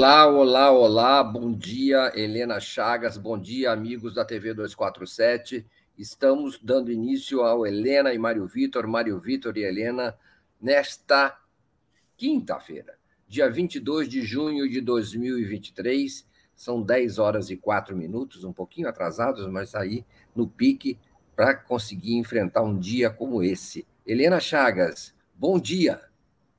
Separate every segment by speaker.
Speaker 1: Olá, olá, olá. Bom dia, Helena Chagas. Bom dia, amigos da TV 247. Estamos dando início ao Helena e Mário Vitor, Mário Vitor e Helena, nesta quinta-feira, dia 22 de junho de 2023. São 10 horas e 4 minutos, um pouquinho atrasados, mas aí no pique para
Speaker 2: conseguir
Speaker 1: enfrentar um dia como esse. Helena Chagas, bom dia.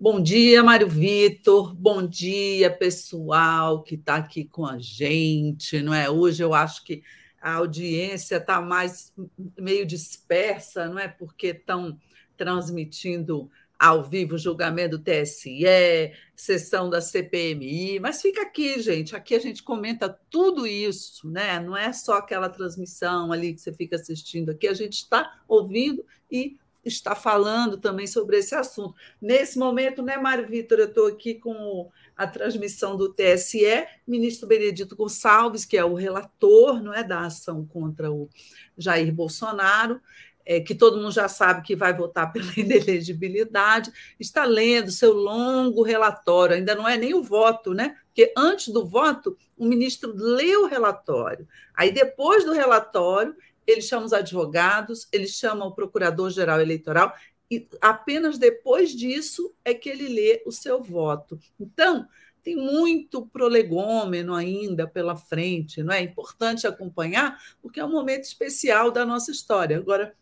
Speaker 2: Bom dia, Mário Vitor. Bom dia, pessoal que está aqui com a gente, não é? Hoje eu acho que a audiência está mais meio dispersa, não é? Porque estão transmitindo ao vivo o julgamento do TSE, sessão da CPMI, mas fica aqui, gente. Aqui a gente comenta tudo isso, né? Não é só aquela transmissão ali que você fica assistindo aqui, a gente está ouvindo e está falando também sobre esse assunto. Nesse momento, né, Mário Vitor, eu estou aqui com a transmissão do TSE, ministro Benedito Gonçalves, que é o relator não é, da ação contra o Jair Bolsonaro, é, que todo mundo já sabe que vai votar pela inelegibilidade, está lendo seu longo relatório, ainda não é nem o voto, né? Porque antes do voto, o ministro lê o relatório. Aí, depois do relatório, ele chama os advogados, ele chama o procurador-geral eleitoral, e apenas depois disso é que ele lê o seu voto. Então, tem muito prolegômeno ainda pela frente, não é? é importante acompanhar, porque é um momento especial da nossa história. Agora,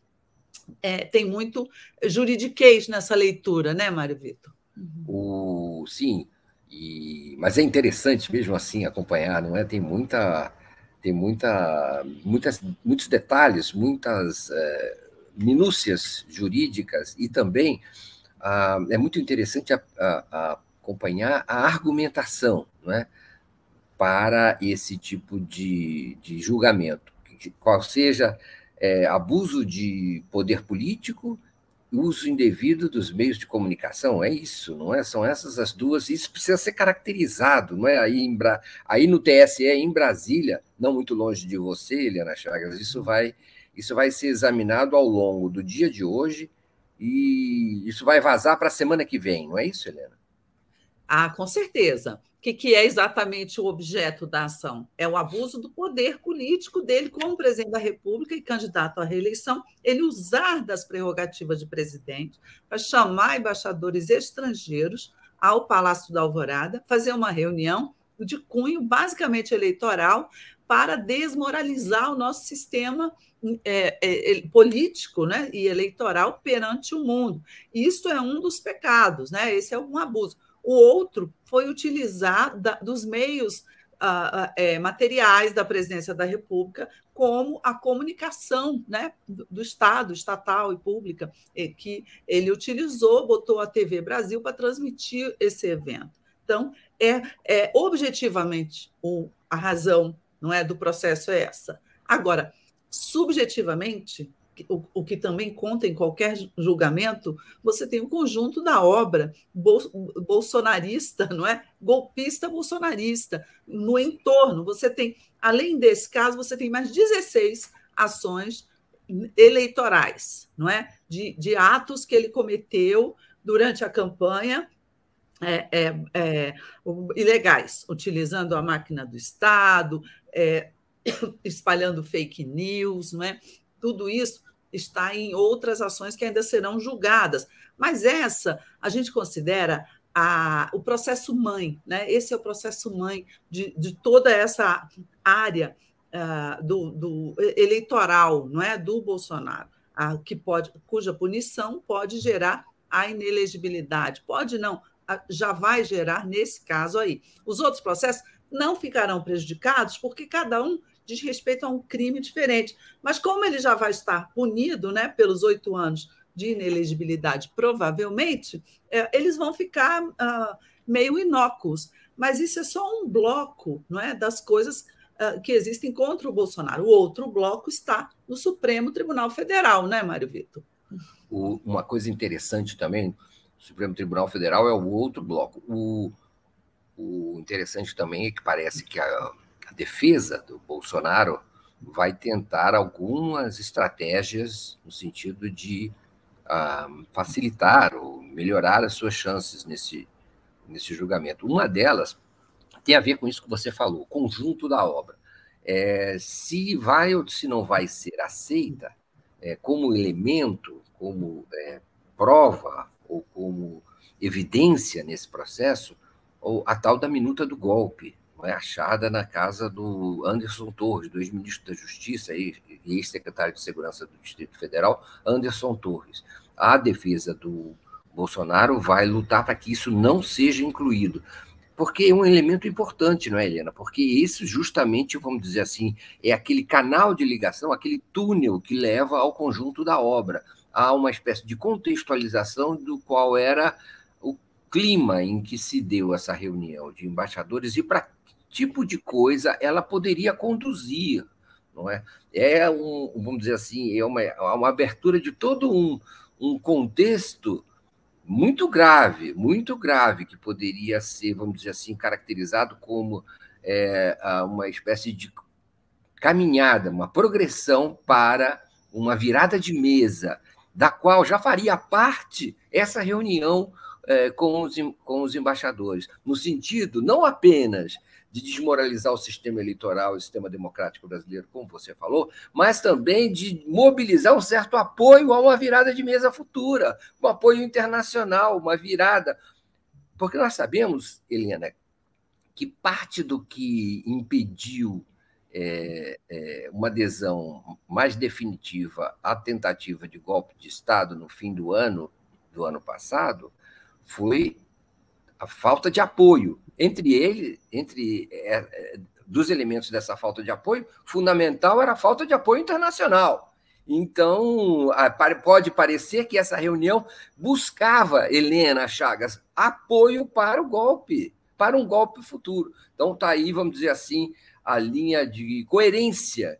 Speaker 2: é, tem muito juridiquez nessa leitura, né, Mário Vitor?
Speaker 1: O, sim, e, mas é interessante mesmo assim acompanhar, não é? Tem muita tem muita, muitas, muitos detalhes, muitas é, minúcias jurídicas e também ah, é muito interessante a, a, a acompanhar a argumentação não é? para esse tipo de, de julgamento, qual seja é, abuso de poder político uso indevido dos meios de comunicação, é isso, não é? São essas as duas, isso precisa ser caracterizado, não é? Aí, em Bra... Aí no TSE, em Brasília, não muito longe de você, Eliana Chagas, isso uhum. vai, isso vai ser examinado ao longo do dia de hoje e isso vai vazar para a semana que vem, não é isso,
Speaker 2: Helena? Ah, com certeza o que, que, é exatamente o objeto da ação? É o abuso do poder político dele como presidente da República e candidato à reeleição, ele usar das prerrogativas de presidente para chamar embaixadores estrangeiros ao Palácio da Alvorada, fazer uma reunião de cunho basicamente eleitoral para desmoralizar o nosso sistema é, é, é político né, e eleitoral perante o mundo. Isso é um dos pecados, né? esse é um abuso. O outro foi utilizar da, dos meios ah, ah, é, materiais da presidência da República como a comunicação né, do, do Estado, estatal e pública, é, que ele utilizou, botou a TV Brasil para transmitir esse evento. Então, é, é objetivamente o, a razão não é do processo é essa. Agora, subjetivamente, o, o que também conta em qualquer julgamento, você tem o um conjunto da obra bol, bolsonarista, não é? Golpista bolsonarista no entorno. Você tem, além desse caso, você tem mais 16 ações eleitorais, não é? De, de atos que ele cometeu durante a campanha é, é, é, ilegais, utilizando a máquina do Estado, é, espalhando fake news, não é? Tudo isso está em outras ações que ainda serão julgadas. Mas essa a gente considera a, o processo mãe, né? Esse é o processo mãe de, de toda essa área uh, do, do, eleitoral, não é, do Bolsonaro, a, que pode, cuja punição pode gerar a inelegibilidade, pode não, ah, já vai gerar nesse caso aí. Os outros processos não ficarão prejudicados porque cada um diz respeito a um crime diferente. Mas como ele já vai estar punido né, pelos oito anos de inelegibilidade, provavelmente, é, eles vão ficar uh, meio inócuos. Mas isso é só um bloco não é, das coisas uh, que existem contra o Bolsonaro. O outro bloco está no Supremo Tribunal Federal, né, Mário Vitor?
Speaker 1: O, uma coisa interessante também, o Supremo Tribunal Federal é o outro bloco. O, o interessante também é que parece que a, defesa do Bolsonaro vai tentar algumas estratégias no sentido de uh, facilitar ou melhorar as suas chances nesse, nesse julgamento. Uma delas tem a ver com isso que você falou, conjunto da obra. É, se vai ou se não vai ser aceita é, como elemento, como é, prova ou como evidência nesse processo, ou a tal da minuta do golpe, foi é achada na casa do Anderson Torres, do ex-ministro da Justiça e ex-secretário de Segurança do Distrito Federal, Anderson Torres. A defesa do Bolsonaro vai lutar para que isso não seja incluído, porque é um elemento importante, não é, Helena? Porque esse, justamente, vamos dizer assim, é aquele canal de ligação, aquele túnel que leva ao conjunto da obra. Há uma espécie de contextualização do qual era o clima em que se deu essa reunião de embaixadores e para tipo de coisa ela poderia conduzir, não é? É um, vamos dizer assim, é uma, é uma abertura de todo um, um contexto muito grave, muito grave, que poderia ser, vamos dizer assim, caracterizado como é, uma espécie de caminhada, uma progressão para uma virada de mesa, da qual já faria parte essa reunião é, com, os, com os embaixadores, no sentido não apenas de desmoralizar o sistema eleitoral, o sistema democrático brasileiro, como você falou, mas também de mobilizar um certo apoio a uma virada de mesa futura, um apoio internacional, uma virada. Porque nós sabemos, Helena, que parte do que impediu é, é, uma adesão mais definitiva à tentativa de golpe de Estado no fim do ano, do ano passado, foi a falta de apoio. Entre ele, entre é, é, dos elementos dessa falta de apoio, fundamental era a falta de apoio internacional. Então, pode parecer que essa reunião buscava, Helena Chagas, apoio para o golpe, para um golpe futuro. Então, está aí, vamos dizer assim, a linha de coerência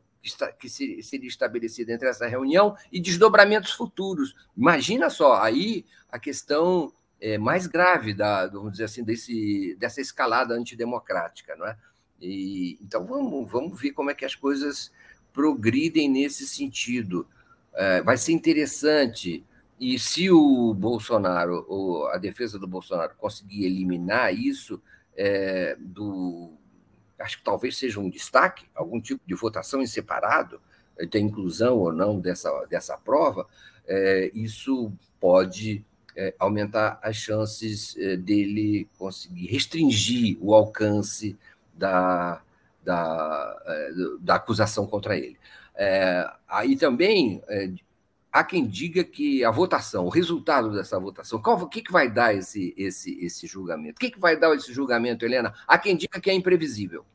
Speaker 1: que seria estabelecida entre essa reunião e desdobramentos futuros. Imagina só, aí a questão é, mais grave da, vamos dizer assim, desse, dessa escalada antidemocrática, não é? E, então vamos, vamos ver como é que as coisas progridem nesse sentido. É, vai ser interessante. E se o Bolsonaro, ou a defesa do Bolsonaro, conseguir eliminar isso é, do. Acho que talvez seja um destaque, algum tipo de votação em separado, ter inclusão ou não dessa, dessa prova, é, isso pode é, aumentar as chances é, dele conseguir restringir o alcance da, da, é, da acusação contra ele. É, aí também é, há quem diga que a votação, o resultado dessa votação, qual, o que, que vai dar esse, esse, esse julgamento? O que, que vai dar esse julgamento, Helena? Há quem diga que é imprevisível.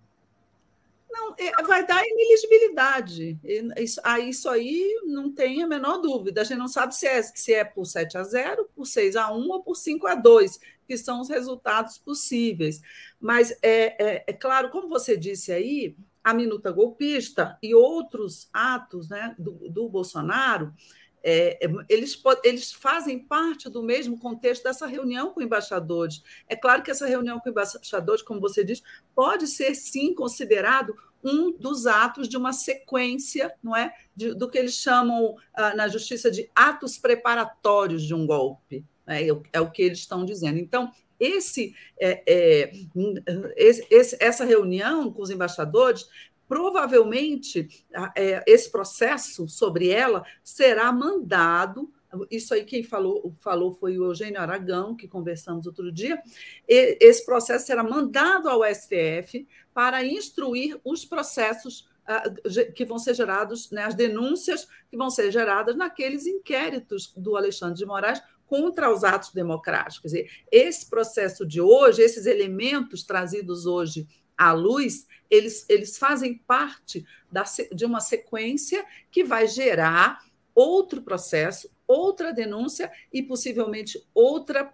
Speaker 2: Não, é, vai dar ineligibilidade. Isso, ah, isso aí não tem a menor dúvida. A gente não sabe se é, se é por 7 a 0, por 6 a 1 ou por 5 a 2, que são os resultados possíveis. Mas é, é, é claro, como você disse aí, a minuta golpista e outros atos né, do, do Bolsonaro é, é, eles, eles fazem parte do mesmo contexto dessa reunião com embaixadores. É claro que essa reunião com embaixadores, como você diz, pode ser sim considerado um dos atos de uma sequência, não é, de, do que eles chamam ah, na justiça de atos preparatórios de um golpe. Né, é, o, é o que eles estão dizendo. Então, esse, é, é, esse, essa reunião com os embaixadores provavelmente é, esse processo sobre ela será mandado. Isso aí quem falou, falou foi o Eugênio Aragão, que conversamos outro dia. esse processo será mandado ao STF para instruir os processos ah, que vão ser gerados, né, as denúncias que vão ser geradas naqueles inquéritos do Alexandre de Moraes contra os atos democráticos. Esse processo de hoje, esses elementos trazidos hoje à luz, eles, eles fazem parte da, de uma sequência que vai gerar outro processo, outra denúncia e possivelmente outra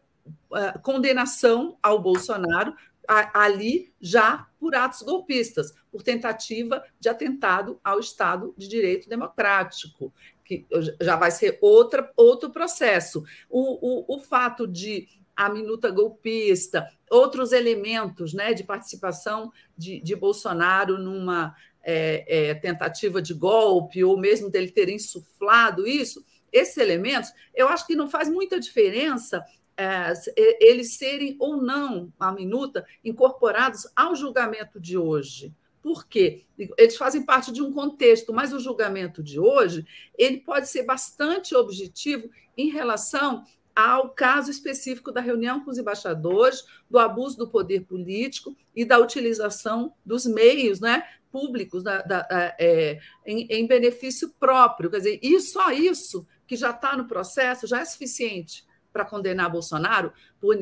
Speaker 2: uh, condenação ao Bolsonaro a, ali já por atos golpistas, por tentativa de atentado ao Estado de Direito Democrático, que já vai ser outra, outro processo. O, o, o fato de a minuta golpista, outros elementos né, de participação de, de Bolsonaro numa é, é, tentativa de golpe, ou mesmo dele ter insuflado isso, esses elementos, eu acho que não faz muita diferença é, eles serem ou não, a minuta, incorporados ao julgamento de hoje. Por quê? Eles fazem parte de um contexto, mas o julgamento de hoje ele pode ser bastante objetivo em relação ao caso específico da reunião com os embaixadores, do abuso do poder político e da utilização dos meios né, públicos da, da, da, é, em, em, benefício próprio. Quer dizer, e só isso que já está no processo já é suficiente para condenar Bolsonaro por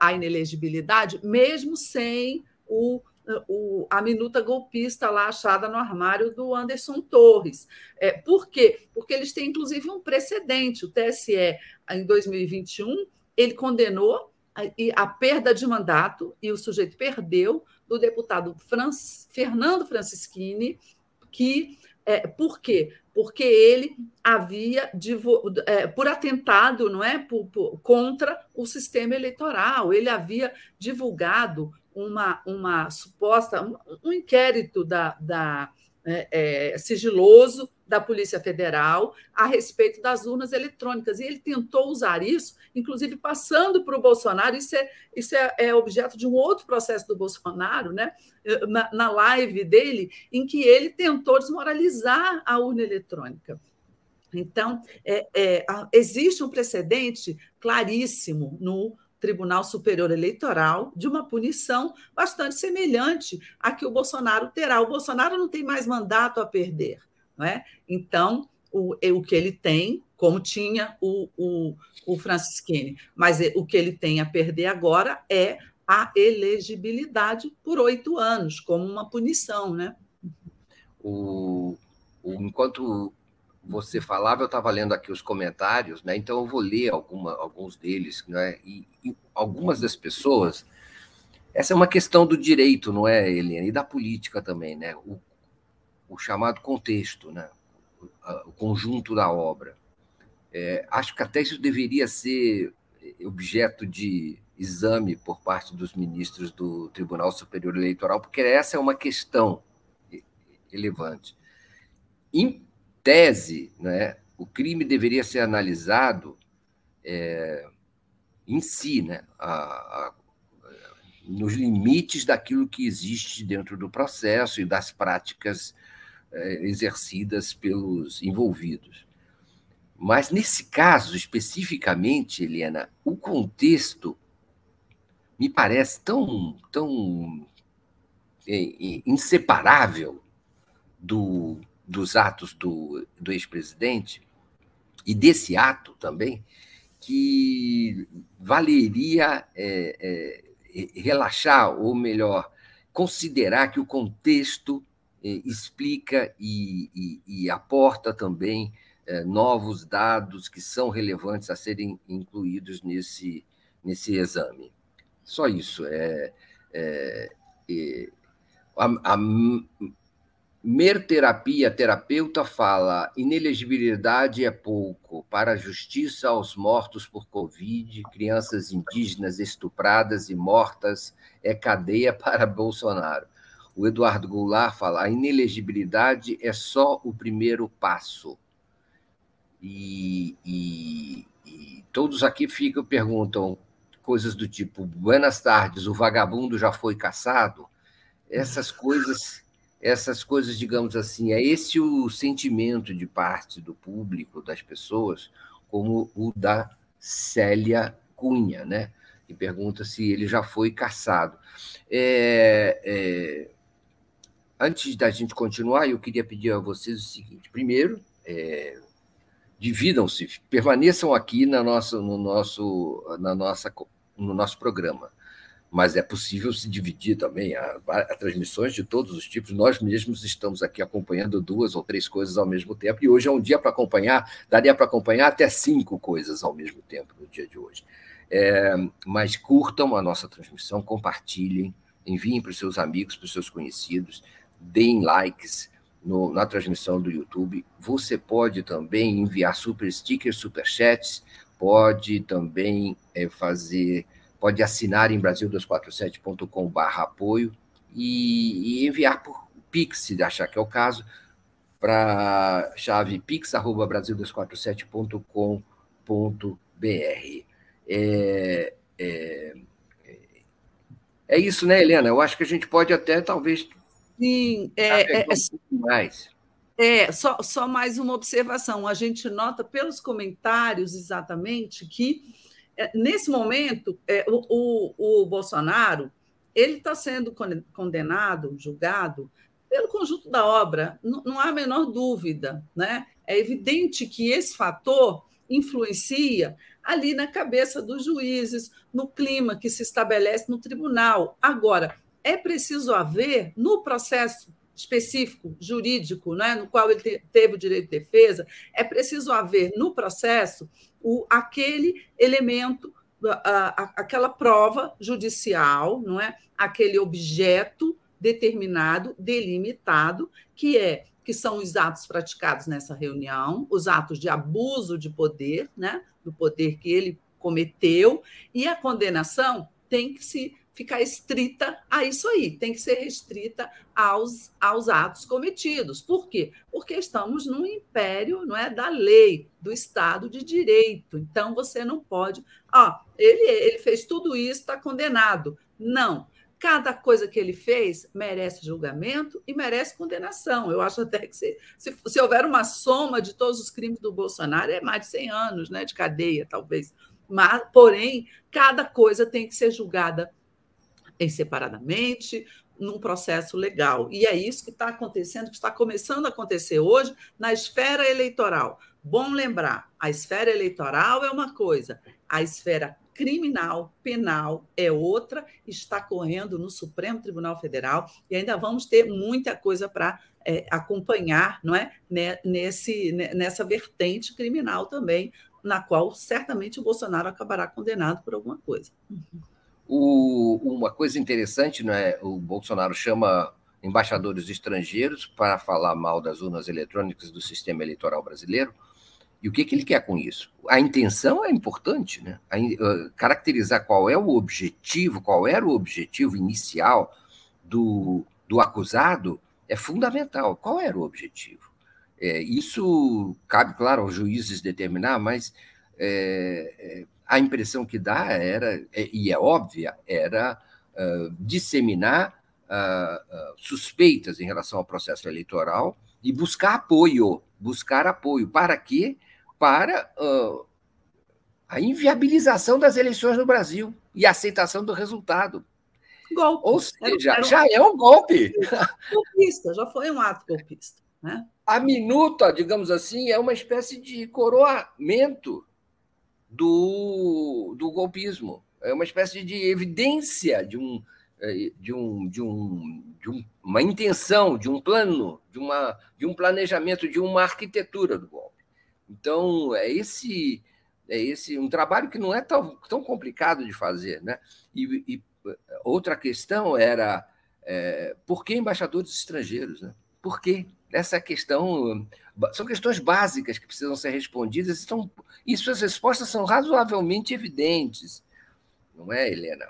Speaker 2: a inelegibilidade, mesmo sem o o, a minuta golpista lá achada no armário do Anderson Torres. É, por quê? Porque eles têm, inclusive, um precedente. O TSE, em 2021, ele condenou a, a perda de mandato, e o sujeito perdeu, do deputado Franz, Fernando Francischini, que é, por quê? Porque ele havia é, por atentado, não é, por, por, contra o sistema eleitoral. Ele havia divulgado uma, uma suposta, um, um inquérito da, da é, é, sigiloso da Polícia Federal a respeito das urnas eletrônicas. E ele tentou usar isso, inclusive passando para o Bolsonaro. Isso, é, isso é, é, objeto de um outro processo do Bolsonaro, né? Na, na, live dele, em que ele tentou desmoralizar a urna eletrônica. Então, é, é, existe um precedente claríssimo no Tribunal Superior Eleitoral de uma punição bastante semelhante à que o Bolsonaro terá. O Bolsonaro não tem mais mandato a perder, não é? Então, o, o que ele tem, como tinha o, o, o Francisquini, mas o que ele tem a perder agora é a elegibilidade por oito anos, como uma punição, né?
Speaker 1: O, enquanto você falava, eu estava lendo aqui os comentários, né? Então eu vou ler alguma, alguns deles, né? E, e, algumas das pessoas. Essa é uma questão do direito, não é, Helena? E da política também, né? O, o chamado contexto, né? O, o conjunto da obra. É, acho que até isso deveria ser objeto de exame por parte dos ministros do Tribunal Superior Eleitoral, porque essa é uma questão relevante. Em tese, né, o crime deveria ser analisado é, em si, né, a, a, nos limites daquilo que existe dentro do processo e das práticas é, exercidas pelos envolvidos. Mas nesse caso especificamente, Helena, o contexto me parece tão, tão é, é, inseparável do dos atos do, do ex-presidente e desse ato também, que valeria é, é, relaxar, ou melhor, considerar que o contexto é, explica e, e, e, aporta também é, novos dados que são relevantes a serem incluídos nesse, nesse exame. Só isso. É, é a, a Merterapia terapeuta fala: inelegibilidade é pouco para justiça aos mortos por Covid, crianças indígenas estupradas e mortas é cadeia para Bolsonaro. O Eduardo Goulart fala: a inelegibilidade é só o primeiro passo. E, e, e todos aqui ficam perguntam coisas do tipo: Buenas tardes, o vagabundo já foi caçado. Essas coisas essas coisas, digamos assim, é esse o sentimento de parte do público, das pessoas, como o da Célia Cunha, né? Que pergunta se ele já foi caçado. É, é, antes da gente continuar, eu queria pedir a vocês o seguinte: primeiro, é, dividam-se, permaneçam aqui na nossa, no, nosso, na nossa, no nosso programa mas é possível se dividir também. a há, transmissões de todos os tipos. Nós mesmos estamos aqui acompanhando duas ou três coisas ao mesmo tempo, e hoje é um dia para acompanhar, daria para acompanhar até cinco coisas ao mesmo tempo no dia de hoje. É, mas curtam a nossa transmissão, compartilhem, enviem para os seus amigos, para os seus conhecidos, deem likes, no, na transmissão do YouTube. Você pode também enviar super stickers, super chats, pode também é, fazer pode assinar em brasil247.com.br apoio e, e, enviar por Pix, se achar que é o caso, para chave pix.brasil247.com.br. É, é, é isso, né, Helena? Eu acho que a gente pode até, talvez.
Speaker 2: Sim, é, é,
Speaker 1: um é, mais.
Speaker 2: É, só, só mais uma observação. A gente nota pelos comentários exatamente que é, nesse momento, é, o, o, o Bolsonaro ele está sendo condenado, julgado, pelo conjunto da obra, não, há a menor dúvida. Né? É evidente que esse fator influencia ali na cabeça dos juízes, no clima que se estabelece no tribunal. Agora, é preciso haver, no processo específico, jurídico, né, no qual ele te, teve o direito de defesa, é preciso haver no processo o, aquele elemento, a, a, aquela prova judicial, não é, aquele objeto determinado, delimitado, que é que são os atos praticados nessa reunião, os atos de abuso de poder, né, do poder que ele cometeu, e a condenação tem que se ficar estrita a isso aí, tem que ser restrita aos, aos atos cometidos. Por quê? Porque estamos num império não é, da lei, do Estado de Direito. Então, você não pode. Ó, ele, ele fez tudo isso, está condenado. Não. Cada coisa que ele fez merece julgamento e merece condenação. Eu acho até que se, se, se houver uma soma de todos os crimes do Bolsonaro, é mais de 100 anos né, de cadeia, talvez. Mas, porém, cada coisa tem que ser julgada em separadamente, num processo legal. E é isso que está acontecendo, que está começando a acontecer hoje na esfera eleitoral. Bom lembrar, a esfera eleitoral é uma coisa, a esfera criminal, penal é outra, está correndo no Supremo Tribunal Federal e ainda vamos ter muita coisa para é, acompanhar, não é, né, nesse né, nessa vertente criminal também, na qual certamente o Bolsonaro acabará condenado por alguma coisa. Uhum.
Speaker 1: O, uma coisa interessante, né? o Bolsonaro chama embaixadores estrangeiros para falar mal das urnas eletrônicas do sistema eleitoral brasileiro. E o que, que ele quer com isso? A intenção é importante, né? A, uh, caracterizar qual é o objetivo, qual era o objetivo inicial do, do acusado é fundamental. Qual era o objetivo? É, isso cabe, claro, aos juízes determinar, mas é, é, a impressão que dá era, é, e é óbvia, era uh, disseminar uh, uh, suspeitas em relação ao processo eleitoral e buscar apoio, buscar apoio. Para quê? Para a inviabilização das eleições no Brasil e a aceitação do resultado. Golpe. Ou seja, um... já é um golpe. Golpista, já foi um ato golpista. Né? A minuta, digamos assim, é uma espécie de coroamento do, do golpismo. É uma espécie de evidência de, um, é, de, um, de, um, de uma intenção, de um plano, de, uma, de um planejamento, de uma arquitetura do golpe. Então, é esse é esse um trabalho que não é tão, tão complicado de fazer. Né? E, e outra questão era é, por que embaixadores estrangeiros? Né? Por quê? Essa questão. São questões básicas que precisam ser respondidas e, são, e suas respostas são razoavelmente evidentes, não é, Helena?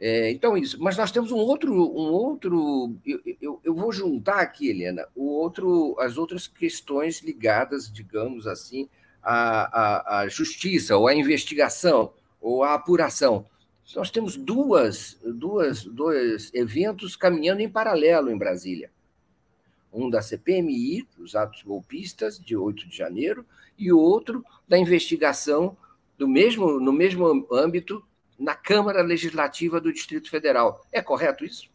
Speaker 1: É, então, isso. Mas nós temos um outro. Um outro eu, eu, eu, vou juntar aqui, Helena, o outro, as outras questões ligadas, digamos assim, à, à, à justiça, ou à investigação, ou à apuração nós temos duas, duas, dois eventos caminhando em paralelo em Brasília um da CPMI, dos atos golpistas de 8 de janeiro, e o outro da investigação do mesmo, no mesmo âmbito na Câmara Legislativa do Distrito Federal. É correto isso?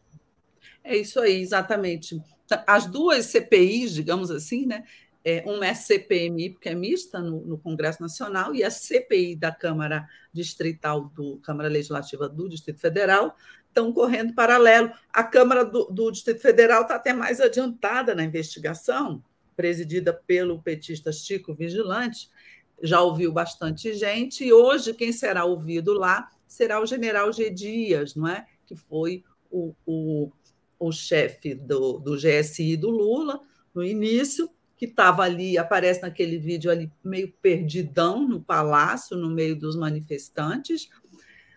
Speaker 2: É isso aí, exatamente. As duas CPIs, digamos assim, né? É, uma é a CPMI, porque é mista no, no, Congresso Nacional, e a CPI da Câmara Distrital do Câmara Legislativa do Distrito Federal estão correndo paralelo. A Câmara do, do Distrito Federal está até mais adiantada na investigação, presidida pelo petista Chico Vigilante, já ouviu bastante gente, e hoje quem será ouvido lá será o general G. Dias, não é? que foi o, o, o chefe do, do GSI do Lula no início, que estava ali, aparece naquele vídeo ali meio perdidão no palácio, no meio dos manifestantes,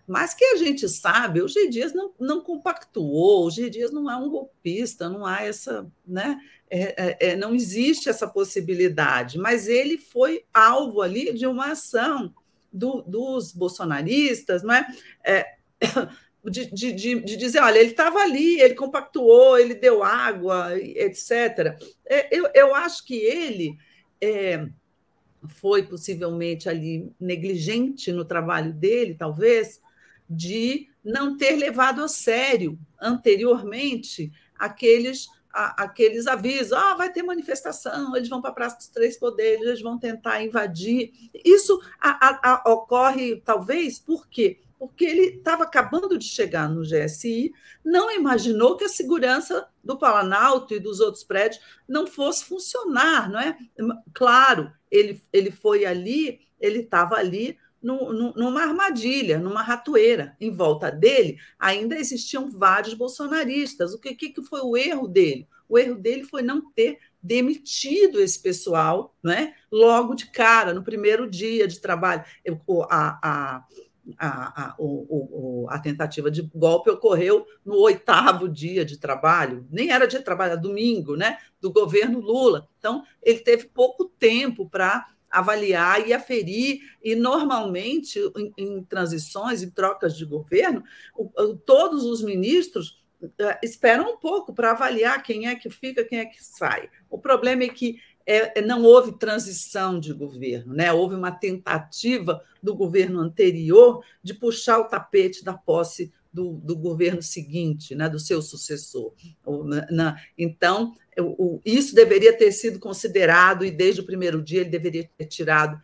Speaker 2: mas que a gente sabe, o G. Dias não, não compactuou, o G. Dias não é um golpista, não há essa, né? É, é, é não existe essa possibilidade, mas ele foi alvo ali de uma ação do, dos bolsonaristas, não é? é de, de, de, de, dizer, olha, ele estava ali, ele compactuou, ele deu água, etc. É, eu, eu acho que ele é, foi possivelmente ali negligente no trabalho dele, talvez, de não ter levado a sério anteriormente aqueles a, aqueles avisos, ah, vai ter manifestação, eles vão para a Praça dos Três Poderes, eles vão tentar invadir. Isso a, a, ocorre, talvez, por quê? Porque ele estava acabando de chegar no GSI, não imaginou que a segurança do Palanalto e dos outros prédios não fosse funcionar, não é? Claro, ele, ele foi ali, ele estava ali numa armadilha, numa ratoeira. Em volta dele ainda existiam vários bolsonaristas. O que, que, que foi o erro dele? O erro dele foi não ter demitido esse pessoal né, logo de cara, no primeiro dia de trabalho. Eu, a, a, a, a, o, o, a tentativa de golpe ocorreu no oitavo dia de trabalho, nem era dia de trabalho, era domingo, né, do governo Lula. Então, ele teve pouco tempo para avaliar e aferir, e normalmente em, em transições e trocas de governo, o, o, todos os ministros é, esperam um pouco para avaliar quem é que fica, quem é que sai. O problema é que é, é, não houve transição de governo, né? houve uma tentativa do governo anterior de puxar o tapete da posse do, do governo seguinte, né, do seu sucessor. Né, então, isso deveria ter sido considerado, e desde o primeiro dia ele deveria ter tirado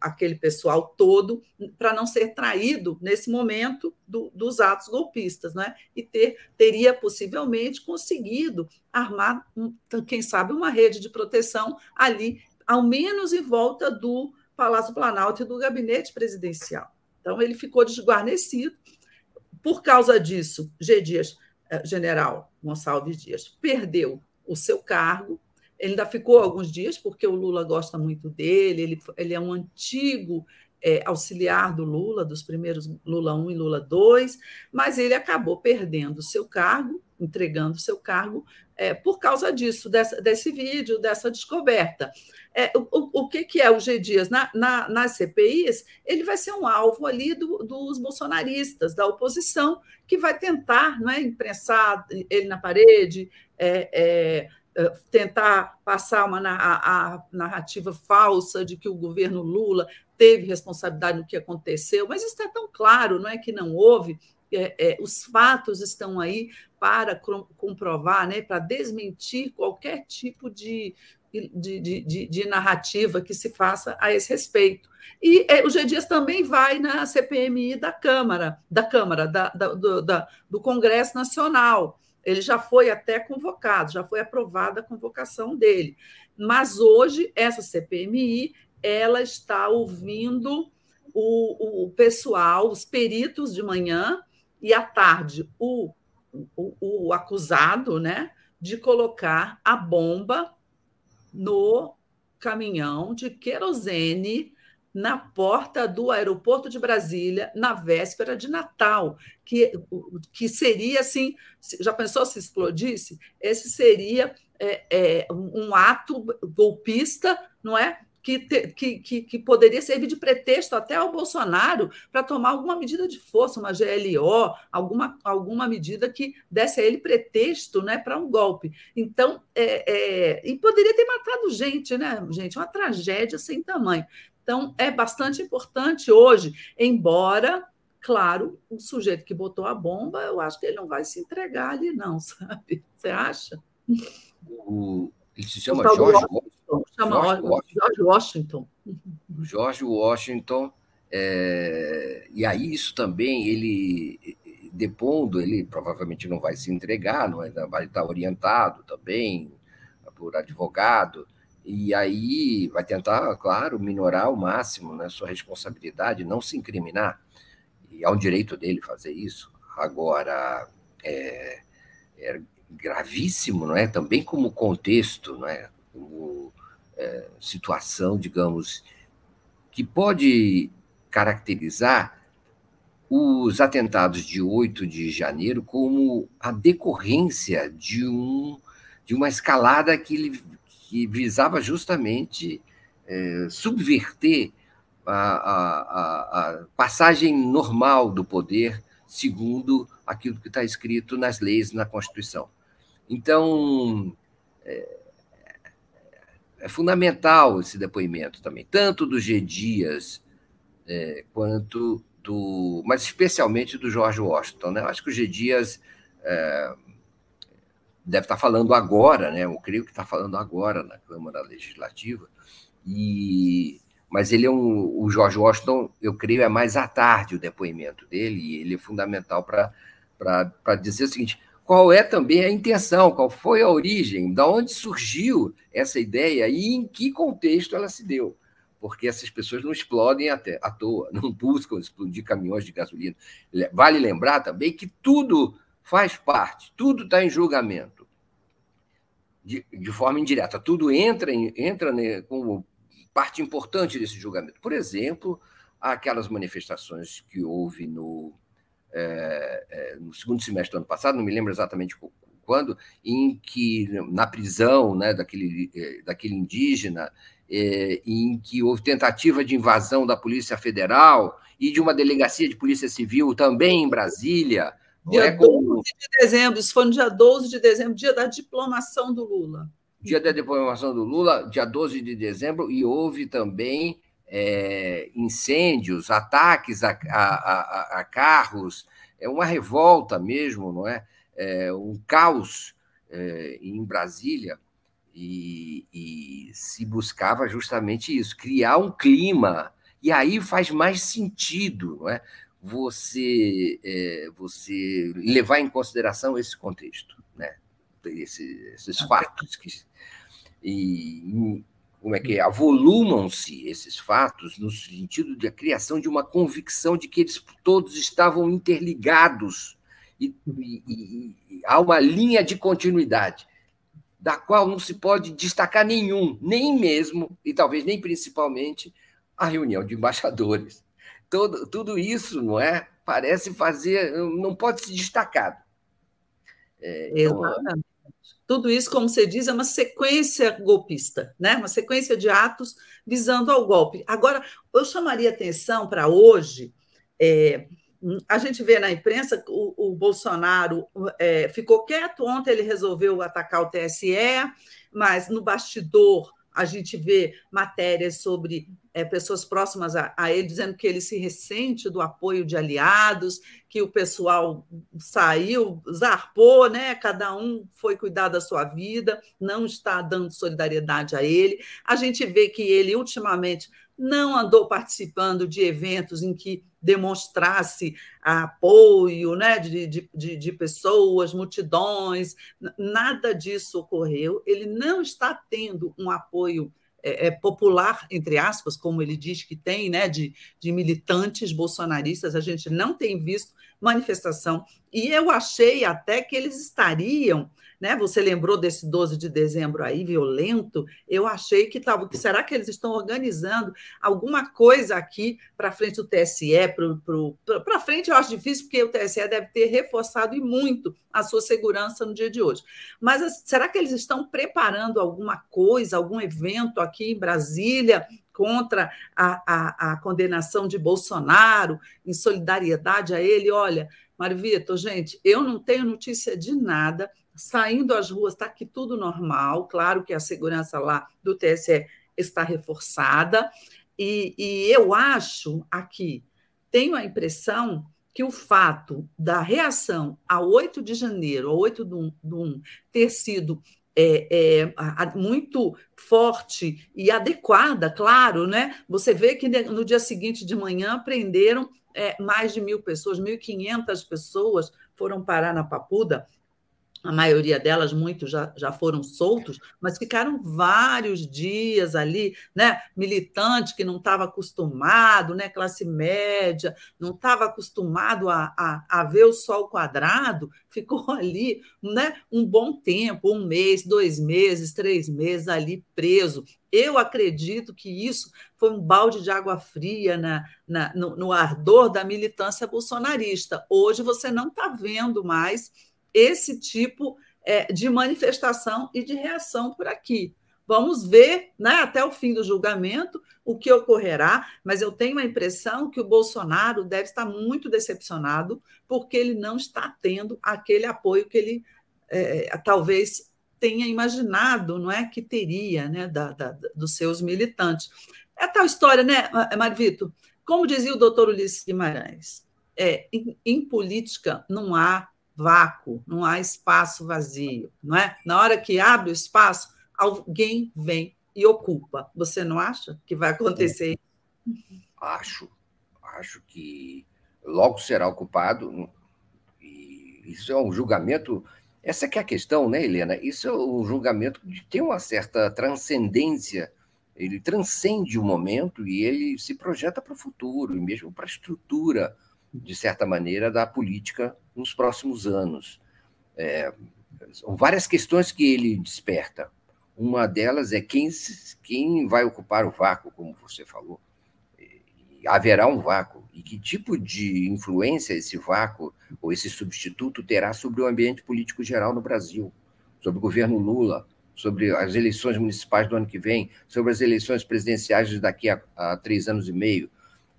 Speaker 2: aquele pessoal todo, para não ser traído nesse momento do, dos atos golpistas, né? e ter, teria possivelmente conseguido armar, quem sabe, uma rede de proteção ali, ao menos em volta do. Palácio Planalto e do gabinete presidencial. Então, ele ficou desguarnecido por causa disso, G. Dias, eh, general Gonçalves Dias, perdeu o seu cargo. Ele ainda ficou alguns dias, porque o Lula gosta muito dele, ele, ele é um antigo é, auxiliar do Lula, dos primeiros Lula 1 e Lula 2, mas ele acabou perdendo o seu cargo, entregando o seu cargo é, por causa disso, dessa, desse vídeo, dessa descoberta. É, o, o que, que é o G. Dias? Na, na, nas CPIs, ele vai ser um alvo ali do, dos bolsonaristas, da oposição, que vai tentar né, imprensar ele na parede, é, é, é tentar passar uma a, a narrativa falsa de que o governo Lula teve responsabilidade no que aconteceu, mas está é tão claro, não é que não houve, é, é, os fatos estão aí para comprovar, né, para desmentir qualquer tipo de de, de, de, narrativa que se faça a esse respeito. E é, o G. Dias também vai na CPMI da Câmara, da Câmara, da, da, do, da, do Congresso Nacional. Ele já foi até convocado, já foi aprovada a convocação dele. Mas hoje, essa CPMI, ela está ouvindo o, o pessoal, os peritos de manhã, e à tarde, o o, o acusado, né, de colocar a bomba no caminhão de querosene na porta do aeroporto de Brasília na véspera de Natal, que, que seria assim, já pensou se explodisse? Esse seria é, é, um ato golpista, não é? que, te, que, que, que, poderia servir de pretexto até ao Bolsonaro para tomar alguma medida de força, uma GLO, alguma, alguma medida que desse a ele pretexto né, para um golpe. Então, é, é, e poderia ter matado gente, né, gente? Uma tragédia sem tamanho. Então, é bastante importante hoje, embora claro, o sujeito que botou a bomba, eu acho que ele não vai se entregar ali, não, sabe? Você acha?
Speaker 1: O, ele se chama Jorge Lopes. Chamar
Speaker 2: George, Washington. George
Speaker 1: Washington. É, e aí isso também ele depondo, ele provavelmente não vai se entregar, não é, vai estar orientado também por advogado, e aí vai tentar, claro, minorar ao máximo né, sua responsabilidade, não se incriminar, e ao é um direito dele fazer isso. Agora, é, é, gravíssimo, não é? Também como contexto, não é? Como é, situação, digamos, que pode caracterizar os atentados de 8 de janeiro como a decorrência de, um, de uma escalada que, que visava justamente é, subverter a, a, a, passagem normal do poder, segundo aquilo que está escrito nas leis, na Constituição. Então, é, é fundamental esse depoimento também, tanto do G. Dias é, quanto do. mas especialmente do George Washington. Né? Eu acho que o G. Dias é, deve estar falando agora, né? eu creio que está falando agora na Câmara Legislativa, e mas ele é um, o George Washington, eu creio, é mais à tarde o depoimento dele, e ele é fundamental para dizer o seguinte: qual é também a intenção, qual foi a origem, da onde surgiu essa ideia e em que contexto ela se deu. Porque essas pessoas não explodem até à toa, não buscam explodir caminhões de gasolina. Vale lembrar também que tudo faz parte, tudo está em julgamento, de, de, forma indireta, tudo entra, em, entra né, como parte importante desse julgamento. Por exemplo, aquelas manifestações que houve no é, é, no segundo semestre do ano passado, não me lembro exatamente quando, em que na prisão né, daquele, é, daquele indígena, é, em que houve tentativa de invasão da Polícia Federal e de uma delegacia de Polícia Civil também em Brasília. Dia é
Speaker 2: como... 12 de dezembro, isso foi no dia 12 de dezembro, dia da diplomação do Lula.
Speaker 1: Dia da diplomação do Lula, dia 12 de dezembro, e houve também é, incêndios, ataques a, a, a, a, carros, é uma revolta mesmo, não é? é um caos é, em Brasília. E, e se buscava justamente isso, criar um clima. E aí faz mais sentido, não é? você é, você levar em consideração esse contexto, né? Esse, esses ah, fatos que e como é que é, uhum. avolumam-se esses fatos no sentido da criação de uma convicção de que eles todos estavam interligados e, e, e, e há uma linha de continuidade da qual não se pode destacar nenhum, nem mesmo, e talvez nem principalmente, a reunião de embaixadores. Todo, tudo isso, não é? Parece fazer, não pode se
Speaker 2: destacar. É, então, Exatamente. Tudo isso, como você diz, é uma sequência golpista, né? uma sequência de atos visando ao golpe. Agora, eu chamaria atenção para hoje. É, a gente vê na imprensa o, o Bolsonaro é, ficou quieto, ontem ele resolveu atacar o TSE, mas no bastidor a gente vê matérias sobre é, pessoas próximas a, a, ele dizendo que ele se ressente do apoio de aliados, que o pessoal saiu, zarpou, né? cada um foi cuidar da sua vida, não está dando solidariedade a ele. A gente vê que ele, ultimamente, não andou participando de eventos em que demonstrasse apoio né, de, de, de pessoas, multidões, nada disso ocorreu. Ele não está tendo um apoio é, é, popular, entre aspas, como ele diz que tem, né, de, de militantes bolsonaristas. A gente não tem visto manifestação. E eu achei até que eles estariam, né? Você lembrou desse 12 de dezembro aí violento? Eu achei que tava, que será que eles estão organizando alguma coisa aqui para frente do TSE, para frente eu acho difícil porque o TSE deve ter reforçado e muito a sua segurança no dia de hoje. Mas será que eles estão preparando alguma coisa, algum evento aqui em Brasília contra a, a, a condenação de Bolsonaro, em solidariedade a ele. Olha, Mário Vitor, gente, eu não tenho notícia de nada. Saindo às ruas, está aqui tudo normal. Claro que a segurança lá do TSE está reforçada. E, e eu acho aqui, tenho a impressão que o fato da reação a 8 de janeiro, a 8 do do 1 ter sido é, é, muito forte e adequada, claro, né? Você vê que no dia seguinte de manhã prenderam é, mais de mil pessoas, 1.500 pessoas foram parar na Papuda a maioria delas, muitos já, já foram soltos, mas ficaram vários dias ali, né? Militante que não estava acostumado, né? Classe média, não estava acostumado a, a, a, ver o sol quadrado, ficou ali, né? Um bom tempo, um mês, dois meses, três meses ali preso. Eu acredito que isso foi um balde de água fria na, na no, no ardor da militância bolsonarista. Hoje você não está vendo mais esse tipo é, de manifestação e de reação por aqui. Vamos ver né, até o fim do julgamento o que ocorrerá, mas eu tenho a impressão que o Bolsonaro deve estar muito decepcionado, porque ele não está tendo aquele apoio que ele é, talvez tenha imaginado não é, que teria né, da, da, dos seus militantes. É tal história, né, Marvito? Como dizia o doutor Ulisses Guimarães, é, em, em política não há vácuo, não há espaço vazio, não é? Na hora que abre o espaço, alguém vem e ocupa. Você não acha que vai acontecer?
Speaker 1: Acho, acho que logo será ocupado. E isso é um julgamento. Essa que é a questão, né, Helena? Isso é um julgamento que tem uma certa transcendência. Ele transcende o momento e ele se projeta para o futuro, e mesmo para a estrutura de certa maneira, da política nos próximos anos. É, são várias questões que ele desperta. Uma delas é quem, quem vai ocupar o vácuo, como você falou. haverá um vácuo. E que tipo de influência esse vácuo ou esse substituto terá sobre o ambiente político geral no Brasil, sobre o governo Lula, sobre as eleições municipais do ano que vem, sobre as eleições presidenciais daqui a, a três anos e meio.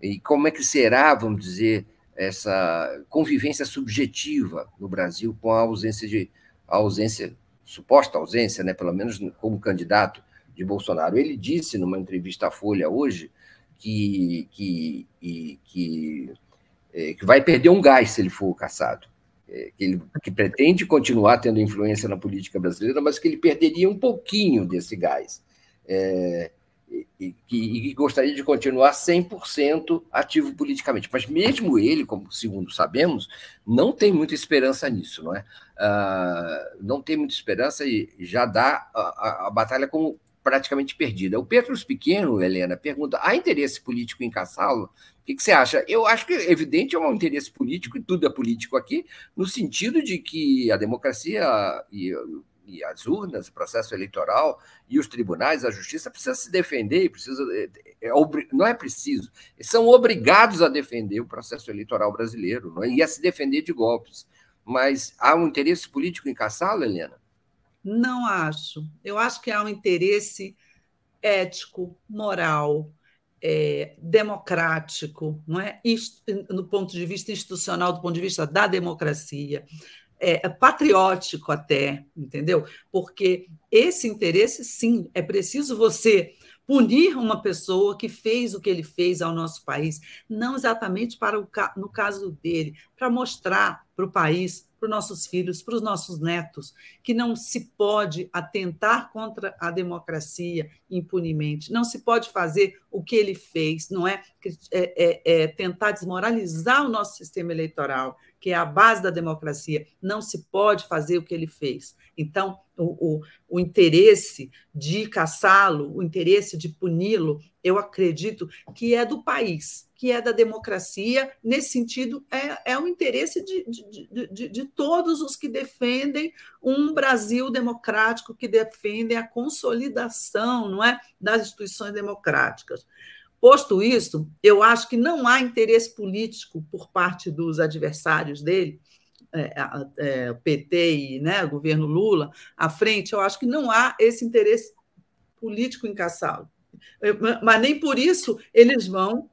Speaker 1: E como é que será, vamos dizer, essa convivência subjetiva no Brasil com a ausência de a ausência suposta ausência, né, pelo menos como candidato de Bolsonaro. Ele disse numa entrevista à Folha hoje que que, que, que, é, que vai perder um gás se ele for caçado. É, que, ele, que pretende continuar tendo influência na política brasileira, mas que ele perderia um pouquinho desse gás. É, e, e, e gostaria de continuar 100% ativo politicamente. Mas mesmo ele, como segundo sabemos, não tem muita esperança nisso, não é? Uh, não tem muita esperança e já dá a, a, a batalha como praticamente perdida. O Petros Pequeno, Helena, pergunta: há interesse político em caçá-lo? O que, que, você acha? Eu acho que, é evidente, é um interesse político, e tudo é político aqui, no sentido de que a democracia e e as urnas, o processo eleitoral e os tribunais, a justiça precisa se defender, precisa, é, é, é não é preciso, são obrigados a defender o processo eleitoral brasileiro é? e a se defender de golpes. Mas há um interesse político em caçá-lo, Helena?
Speaker 2: Não acho. Eu acho que há um interesse ético, moral, é, democrático, não é? no ponto de vista institucional, do ponto de vista da democracia, é, é, patriótico até, entendeu? Porque esse interesse, sim, é preciso você punir uma pessoa que fez o que ele fez ao nosso país, não exatamente para o no caso dele, para mostrar para o país, para os nossos filhos, para os nossos netos, que não se pode atentar contra a democracia impunemente, não se pode fazer o que ele fez, não é, é, é, é tentar desmoralizar o nosso sistema eleitoral, que é a base da democracia. Não se pode fazer o que ele fez. Então, o, o, o interesse de caçá-lo, o interesse de puni-lo, eu acredito que é do país, que é da democracia. Nesse sentido, é, é o interesse de, de, de, de todos os que defendem um Brasil democrático, que defendem a consolidação não é, das instituições democráticas. Posto isso, eu acho que não há interesse político por parte dos adversários dele, é, é, PT e né, governo Lula à frente, eu acho que não há esse interesse político em caçá-lo. É, mas nem por isso eles vão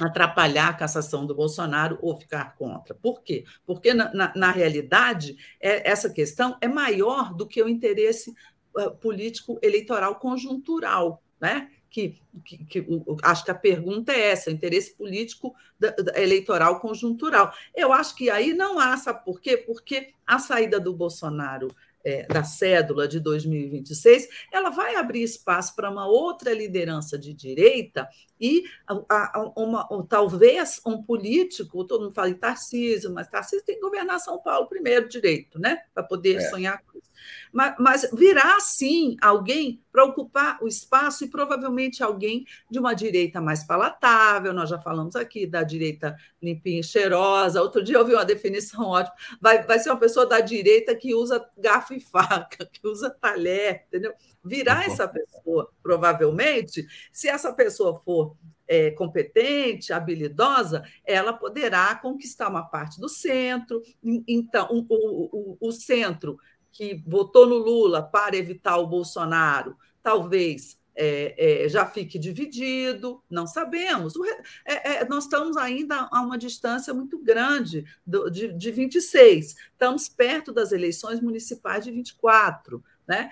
Speaker 2: atrapalhar a cassação do Bolsonaro ou ficar contra. Por quê? Porque, na, na, na realidade, é, essa questão é maior do que o interesse é, político eleitoral conjuntural. Né? que, que, que o, acho que a pergunta é essa: interesse político da, da, eleitoral conjuntural. Eu acho que aí não há, sabe por quê? Porque a saída do Bolsonaro é, da cédula de 2026, ela vai abrir espaço para uma outra liderança de direita e a, a, uma, ou, talvez um político, todo mundo fala em Tarcísio, mas Tarcísio tem que governar São Paulo primeiro direito, né? Para poder é. sonhar com isso mas, mas virá sim alguém para ocupar o espaço e provavelmente alguém de uma direita mais palatável. Nós já falamos aqui da direita limpinha e cheirosa. Outro dia eu vi uma definição ótima. Vai, vai ser uma pessoa da direita que usa garfo e faca, que usa talher, entendeu? Virá uhum. essa pessoa, provavelmente, se essa pessoa for é, competente, habilidosa, ela poderá conquistar uma parte do centro. Então, o, o, o centro que votou no Lula para evitar o Bolsonaro, talvez é, é, já fique dividido, não sabemos. É, é, nós estamos ainda a uma distância muito grande do, de, de 26, estamos perto das eleições municipais de 24. Né?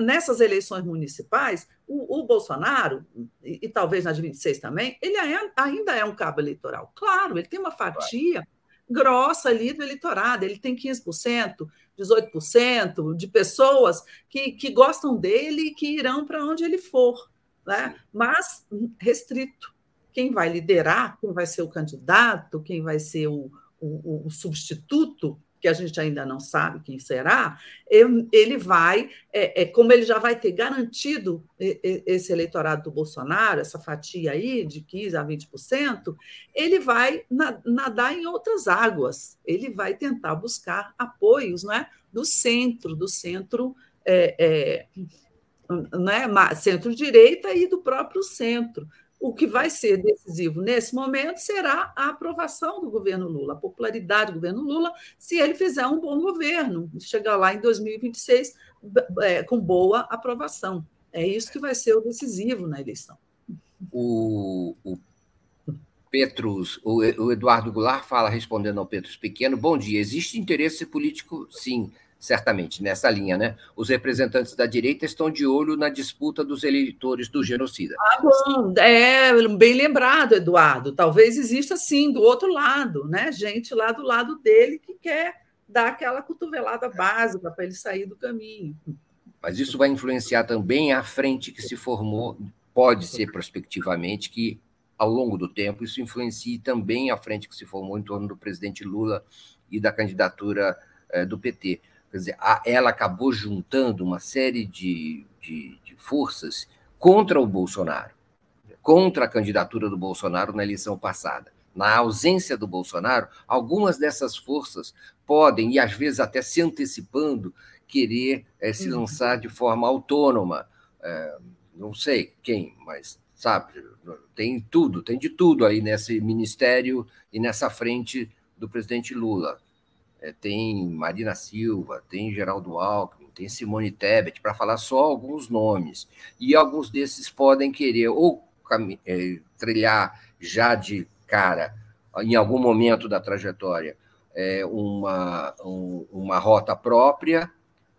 Speaker 2: Nessas eleições municipais, o, o Bolsonaro, e, e, talvez nas de 26 também, ele ainda é um cabo eleitoral. Claro, ele tem uma fatia grossa ali do eleitorado. Ele tem 15%, 18% de pessoas que, que gostam dele e que irão para onde ele for, né? mas restrito. Quem vai liderar, quem vai ser o candidato, quem vai ser o, o, o substituto, que a gente ainda não sabe quem será, ele vai, é, é, como ele já vai ter garantido esse eleitorado do Bolsonaro, essa fatia aí de 15% a 20%, ele vai nadar em outras águas, ele vai tentar buscar apoios não é, do centro, do centro. É, né, centro-direita e do próprio centro. O que vai ser decisivo nesse momento será a aprovação do governo Lula, a popularidade do governo Lula, se ele fizer um bom governo, chegar lá em 2026 é, com boa aprovação. É isso que vai ser o decisivo na eleição.
Speaker 1: O, o Petrus, o, o Eduardo Goulart fala, respondendo ao Petrus Pequeno: Bom dia, existe interesse político, sim certamente nessa linha, né? Os representantes da direita estão de olho na disputa dos eleitores do genocida.
Speaker 2: Ah, bom, é bem lembrado, Eduardo. Talvez exista sim do outro lado, né? Gente lá do lado dele que quer dar aquela cotovelada básica para ele sair do caminho.
Speaker 1: Mas isso vai influenciar também a frente que se formou. Pode ser prospectivamente que ao longo do tempo isso influencie também a frente que se formou em torno do presidente Lula e da candidatura eh, do PT. Quer dizer, ela acabou juntando uma série de, de, de forças contra o Bolsonaro, contra a candidatura do Bolsonaro na eleição passada. Na ausência do Bolsonaro, algumas dessas forças podem, e às vezes até se antecipando, querer é, se uhum. lançar de forma autônoma. É, não sei quem, mas sabe, tem tudo, tem de tudo aí nesse ministério e nessa frente do presidente Lula é, tem Marina Silva, tem Geraldo Alckmin, tem Simone Tebet, para falar só alguns nomes. E alguns desses podem querer ou é, trilhar já de cara, em algum momento da trajetória, é, uma, um, uma rota própria,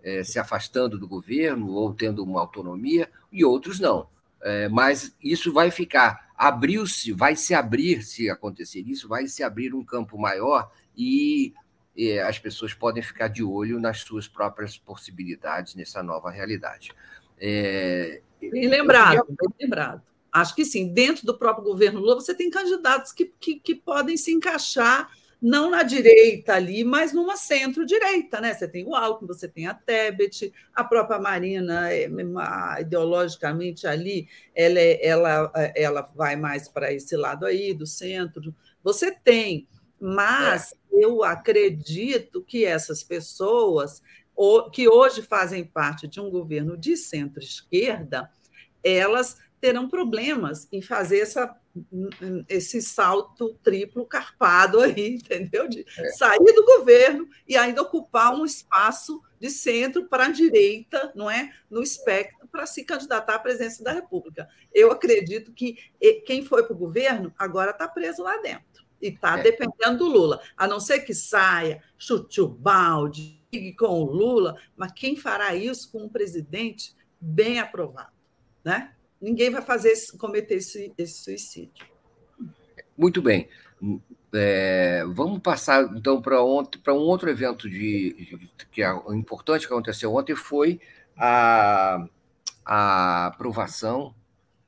Speaker 1: é, se afastando do governo ou tendo uma autonomia, e outros não. É, mas isso vai ficar. Abriu-se, vai se abrir, se acontecer isso, vai se abrir um campo maior e e as pessoas podem ficar de olho nas suas próprias possibilidades nessa nova realidade. É,
Speaker 2: bem lembrado, bem lembrado. Acho que sim, dentro do próprio governo Lula, você tem candidatos que, que, que podem se encaixar não na direita ali, mas numa centro-direita, né? Você tem o Alckmin, você tem a Tebet, a própria Marina, é, ideologicamente ali, ela, é, ela, é, ela vai mais para esse lado aí do centro. Você tem é. Mas é. eu acredito que essas pessoas que hoje fazem parte de um governo de centro-esquerda, elas terão problemas em fazer essa, esse salto triplo carpado aí, entendeu? De é. sair do governo e ainda ocupar um espaço de centro para a direita, não é? No espectro para se candidatar à presidência da República. Eu acredito que quem foi para o governo agora está preso lá dentro. E está é. dependendo do Lula. A não ser que saia, chute o balde, brigue com o Lula, mas quem fará isso com um presidente bem aprovado? Né? Ninguém vai fazer cometer esse, esse, suicídio.
Speaker 1: Muito bem. É, vamos passar então para um outro evento de, de, que é importante que aconteceu ontem foi a, a aprovação,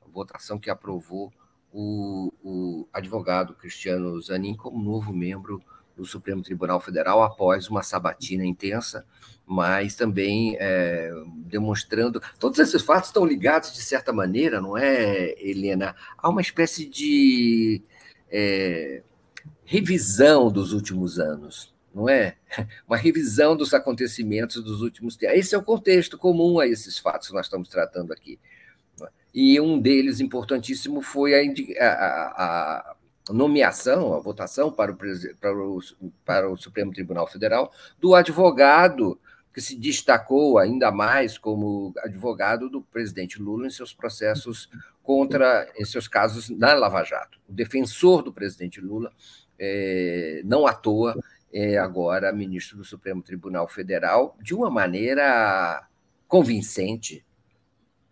Speaker 1: a votação que aprovou o, o advogado Cristiano Zanin como novo membro do Supremo Tribunal Federal após uma sabatina intensa, mas também é, demonstrando. Todos esses fatos estão ligados, de certa maneira, não é, Helena? Há uma espécie de é, revisão dos últimos anos, não é? Uma revisão dos acontecimentos dos últimos tempos. Esse é o contexto comum a esses fatos que nós estamos tratando aqui e um deles importantíssimo foi a, a, a nomeação, a votação para o, para, o, para o Supremo Tribunal Federal do advogado que se destacou ainda mais como advogado do presidente Lula em seus processos contra, em seus casos na Lava Jato. O defensor do presidente Lula, é, não à toa, é agora ministro do Supremo Tribunal Federal, de uma maneira convincente,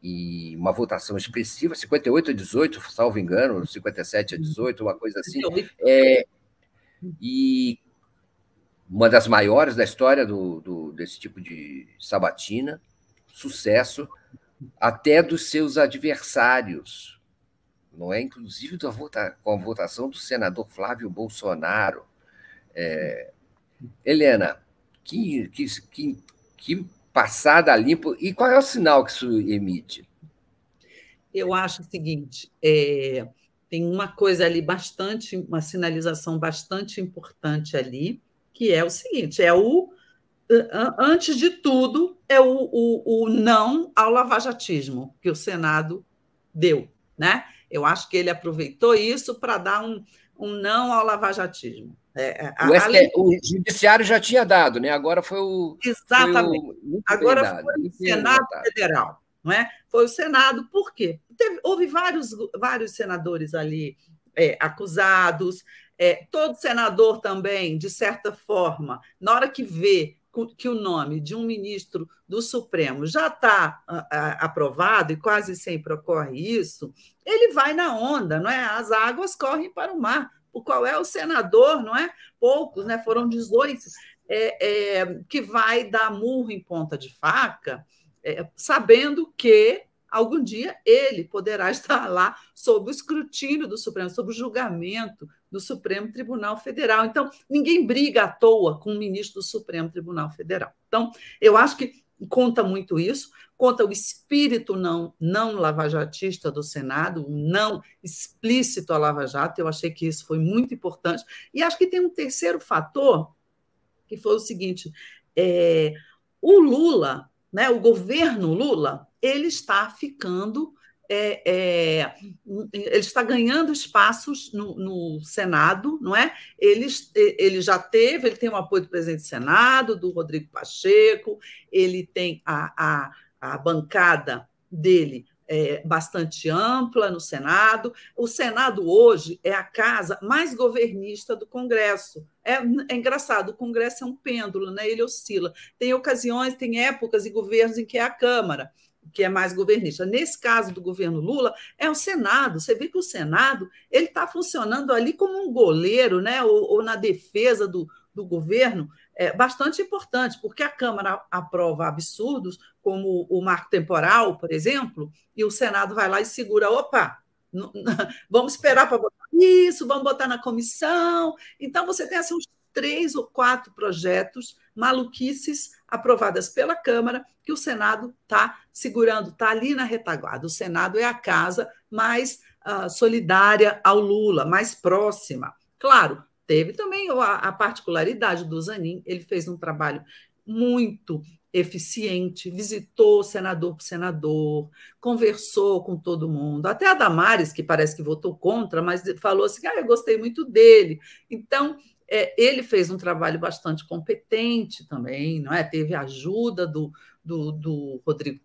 Speaker 1: e uma votação expressiva, 58 a 18, salvo engano, 57 a 18, uma coisa assim. É, e uma das maiores da história do, do, desse tipo de sabatina, sucesso até dos seus adversários, não é? Inclusive da vota, com a votação do senador Flávio Bolsonaro. É, Helena, que, que, que, que passada limpo. E qual é o sinal que isso emite?
Speaker 2: Eu acho o seguinte: é, tem uma coisa ali bastante, uma sinalização bastante importante ali, que é o seguinte: é o antes de tudo, é o, o, o não ao lavajatismo que o Senado deu, né? Eu acho que ele aproveitou isso para dar um, um não ao lavajatismo. É, é a, o, o, judiciário já tinha dado, né? Agora foi o exatamente. Foi o, Agora dado, foi o Senado dado. Federal, não é? Foi o Senado. Por quê? Teve, houve vários, vários senadores ali é, acusados. É, todo senador também, de certa forma, na hora que vê que o nome de um ministro do Supremo já está ah, ah, aprovado e quase sempre ocorre isso, ele vai na onda, não é? As águas correm para o mar. O qual é o senador, não é? Poucos, né? Foram 18 é, é, que vai dar murro em ponta de faca, é, sabendo que algum dia ele poderá estar lá sob o escrutínio do Supremo, sob o julgamento do Supremo Tribunal Federal. Então, ninguém briga à toa com o ministro do Supremo Tribunal Federal. Então, eu acho que conta muito isso, conta o espírito não não lavajatista do Senado, não explícito a Lava Jato. Eu achei que isso foi muito importante. E acho que tem um terceiro fator que foi o seguinte: é, o Lula, né, o governo Lula, ele está ficando é, é, ele está ganhando espaços no, no, Senado, não é? Ele, ele já teve, ele tem o apoio do presidente do Senado, do Rodrigo Pacheco, ele tem a, a, a bancada dele é, bastante ampla no Senado. O Senado hoje é a casa mais governista do Congresso. É, é, engraçado, o Congresso é um pêndulo, né? ele oscila. Tem ocasiões, tem épocas e governos em que é a Câmara que é mais governista. Nesse caso do governo Lula, é o Senado. Você vê que o Senado ele está funcionando ali como um goleiro, né? ou, ou na defesa do, do governo é bastante importante, porque a Câmara aprova absurdos, como o marco temporal, por exemplo, e o Senado vai lá e segura, opa, não, não, vamos esperar para isso, vamos botar na comissão. Então, você tem assim, uns três ou quatro projetos maluquices aprovadas pela Câmara, que o Senado está segurando, está ali na retaguarda. O Senado é a casa mais uh, solidária ao Lula, mais próxima. Claro, teve também a, a particularidade do Zanin, ele fez um trabalho muito eficiente, visitou senador por senador, conversou com todo mundo, até a Damares, que parece que votou contra, mas falou assim: ah, eu gostei muito dele. Então, é, ele fez um trabalho bastante competente também, não é? Teve a ajuda do, do, do, Rodrigo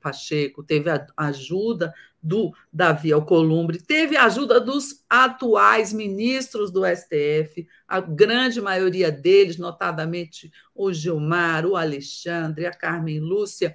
Speaker 2: Pacheco, teve a ajuda do Davi Alcolumbre, teve a ajuda dos atuais ministros do STF, a grande maioria deles, notadamente o Gilmar, o Alexandre, a Carmen Lúcia,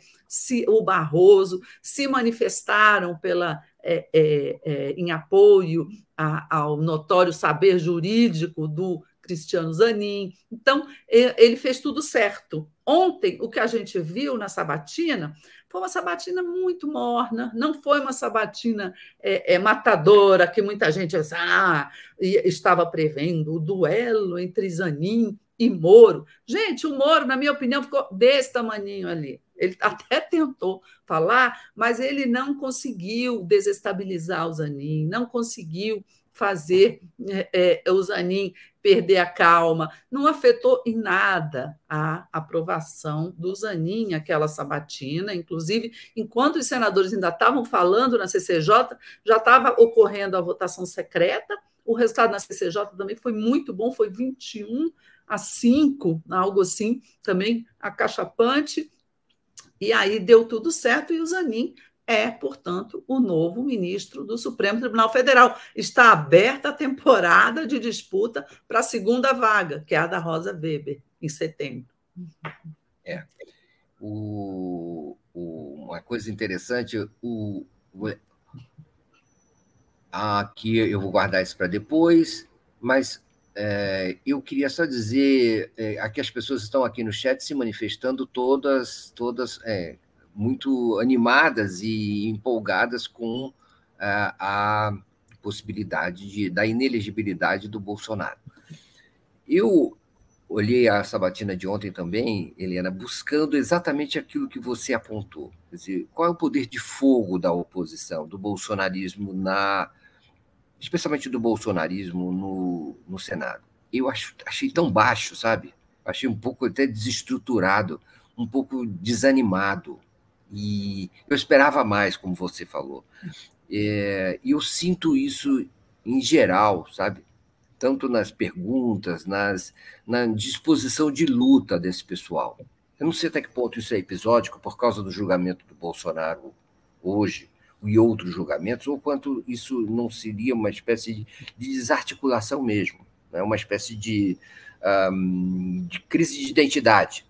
Speaker 2: o Barroso, se manifestaram pela é, é, é, em apoio a, ao notório saber jurídico do Cristiano Zanin. Então, ele fez tudo certo. Ontem, o que a gente viu na sabatina foi uma sabatina muito morna, não foi uma sabatina é, é, matadora, que muita gente ah, estava prevendo o duelo entre Zanin e Moro. Gente, o Moro, na minha opinião, ficou desse tamanho ali. Ele até tentou falar, mas ele não conseguiu desestabilizar o Zanin, não conseguiu fazer é, é o Zanin perder a calma, não afetou em nada a aprovação do Zanin, aquela sabatina. Inclusive, enquanto os senadores ainda estavam falando na CCJ, já estava ocorrendo a votação secreta. O resultado na CCJ também foi muito bom, foi 21 a 5, algo assim, também acachapante. E aí deu tudo certo e o Zanin é, portanto, o novo ministro do Supremo Tribunal Federal. Está aberta a temporada de disputa para a segunda vaga, que é a da Rosa Weber, em setembro. É.
Speaker 1: O, o, uma coisa interessante, o, o, ah, aqui eu vou guardar isso para depois, mas é, eu queria só dizer, é, aqui as pessoas estão aqui no chat se manifestando todas, todas, é, muito animadas e empolgadas com a, ah, a possibilidade de, da inelegibilidade do Bolsonaro. Eu olhei a sabatina de ontem também, Helena, buscando exatamente aquilo que você apontou. Quer dizer, qual é o poder de fogo da oposição, do bolsonarismo na. especialmente do bolsonarismo no, no Senado? Eu acho, achei tão baixo, sabe? Achei um pouco até desestruturado, um pouco desanimado. E eu esperava mais, como você falou. É, e é, eu sinto isso em geral, sabe? Tanto nas perguntas, nas, na disposição de luta desse pessoal. Eu não sei até que ponto isso é episódico por causa do julgamento do Bolsonaro hoje e outros julgamentos, ou quanto isso não seria uma espécie de, de desarticulação mesmo, né? uma espécie de, um, de crise de identidade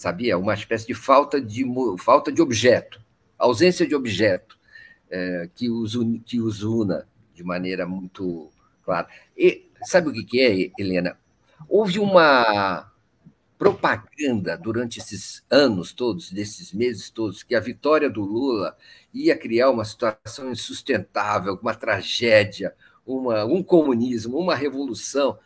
Speaker 1: sabia? Uma espécie de falta de, falta de objeto, ausência de objeto é, que, os, que os una de maneira muito clara. E sabe o que é, Helena? Houve uma propaganda durante esses anos todos, desses meses todos, que a vitória do Lula ia criar uma situação insustentável, uma tragédia, uma, um comunismo, uma revolução.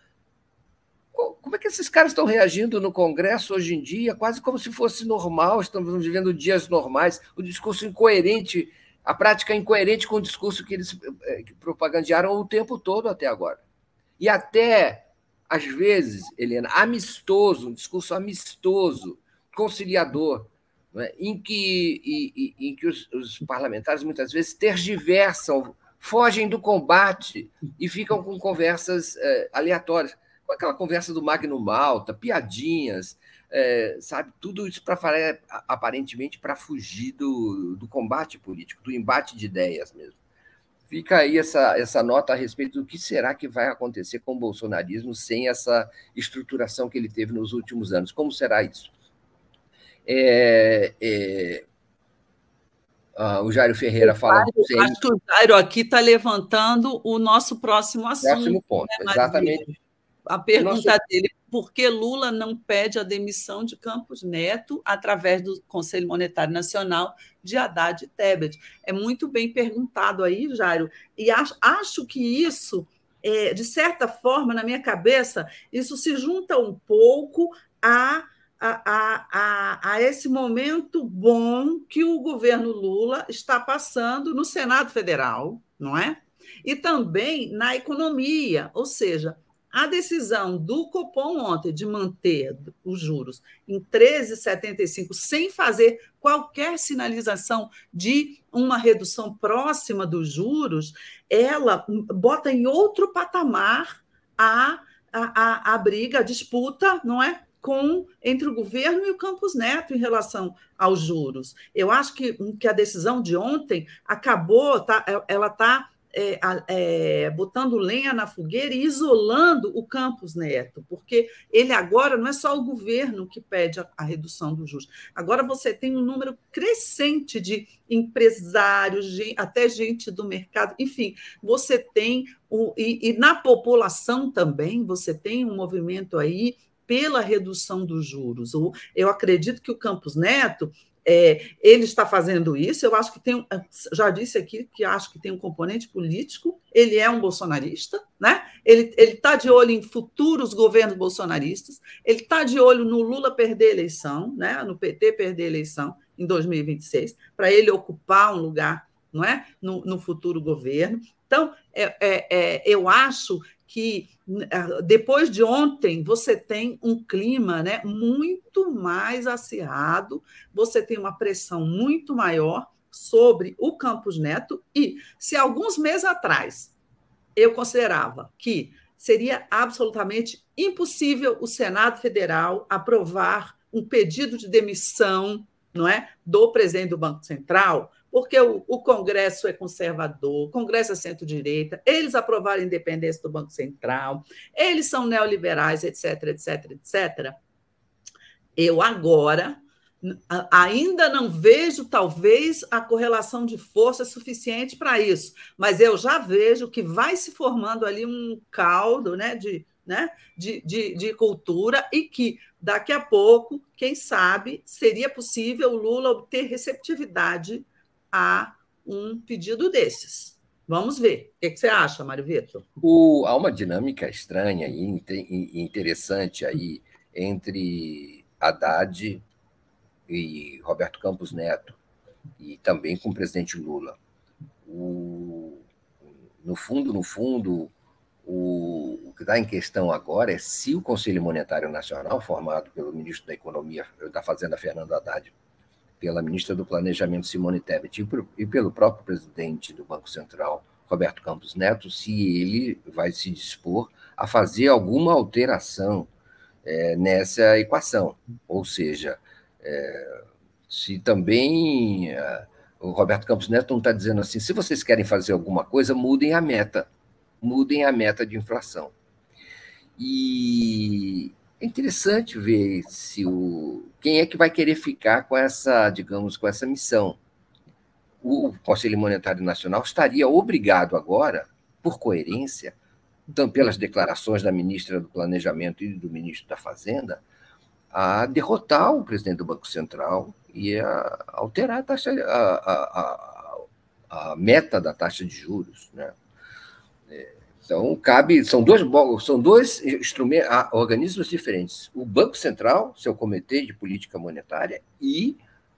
Speaker 1: Como é que esses caras estão reagindo no Congresso hoje em dia? Quase como se fosse normal, estamos vivendo dias normais. O discurso incoerente, a prática incoerente com o discurso que eles eh, eh, propagandearam o tempo todo até agora. E até, às vezes, Helena, amistoso, um discurso amistoso, conciliador, é? em que, e, e, em que os, os parlamentares muitas vezes tergiversam, fogem do combate e ficam com conversas é, aleatórias aquela conversa do Magno Malta, piadinhas, é, sabe? Tudo isso para é, aparentemente para fugir do, do combate político, do embate de ideias mesmo. Fica aí essa, essa nota a respeito do que será que vai acontecer com o bolsonarismo sem essa estruturação que ele teve nos últimos anos. Como será isso? É, é, ah, o Jairo Ferreira o fala. Jairo, acho
Speaker 2: o Jairo aqui está levantando o nosso próximo assunto. Próximo ponto, né, exatamente a pergunta Nossa. dele, por que Lula não pede a demissão de Campos Neto através do Conselho Monetário Nacional de Haddad e Tebet? É muito bem perguntado aí, Jairo, e acho, acho que isso, é, de certa forma, na minha cabeça, isso se junta um pouco a a, a, a, esse momento bom que o governo Lula está passando no Senado Federal, não é? E também na economia, ou seja, a decisão do Copom ontem de manter os juros em 13,75 sem fazer qualquer sinalização de uma redução próxima dos juros, ela bota em outro patamar a, a, a, a briga, a disputa, não é? com entre o governo e o Campos Neto em relação aos juros. Eu acho que, que a decisão de ontem acabou, tá, ela está é, é, botando lenha na fogueira e isolando o Campos Neto, porque ele agora não é só o governo que pede a, a redução do juros. Agora você tem um número crescente de empresários, de, até gente do mercado, enfim, você tem o, e, e na população também você tem um movimento aí pela redução dos juros. Eu acredito que o Campos Neto é, ele está fazendo isso. Eu acho que tem, é, já disse aqui que acho que tem um componente político. Ele é um bolsonarista, né? Ele está de olho em futuros governos bolsonaristas. Ele está de olho no Lula perder a eleição, né? No PT perder a eleição em 2026, para ele ocupar um lugar, não é, no, no futuro governo. Então, é, é, é eu acho que ah, depois de ontem você tem um clima né, muito mais acirrado, você tem uma pressão muito maior sobre o Campos Neto. E se alguns meses atrás eu considerava que seria absolutamente impossível o Senado Federal aprovar um pedido de demissão não é, do presidente do Banco Central, porque o, o Congresso é conservador, o Congresso é centro-direita, eles aprovaram a independência do Banco Central, eles são neoliberais, etc, etc, etc. Eu agora ainda não vejo, talvez, a correlação de força suficiente para isso, mas eu já vejo que vai se formando ali um caldo né, de, né, de, de, de cultura e que daqui a pouco, quem sabe, seria possível o Lula obter receptividade a um pedido desses. Vamos ver. O que, você acha, Mário Vitor?
Speaker 1: O, há uma dinâmica estranha e interessante aí entre Haddad e Roberto Campos Neto, e também com o presidente Lula. O, no fundo, no fundo, o, o que está em questão agora é se o Conselho Monetário Nacional, formado pelo ministro da Economia da Fazenda, Fernando Haddad, pela ministra do Planejamento, Simone Tebet, e, por, e pelo próprio presidente do Banco Central, Roberto Campos Neto, se ele vai se dispor a fazer alguma alteração é, nessa equação. Ou seja, é, se também é, o Roberto Campos Neto não está dizendo assim, se vocês querem fazer alguma coisa, mudem a meta, mudem a meta de inflação. E é interessante ver se o quem é que vai querer ficar com essa, digamos, com essa missão? O Conselho Monetário Nacional estaria obrigado agora, por coerência, então, pelas declarações da ministra do Planejamento e do ministro da Fazenda, a derrotar o presidente do Banco Central e a alterar a, taxa, a, a, a meta da taxa de juros. Né? É, então, cabe, são dois, são dois instrumentos, organismos diferentes. O Banco Central, seu comitê de política monetária, e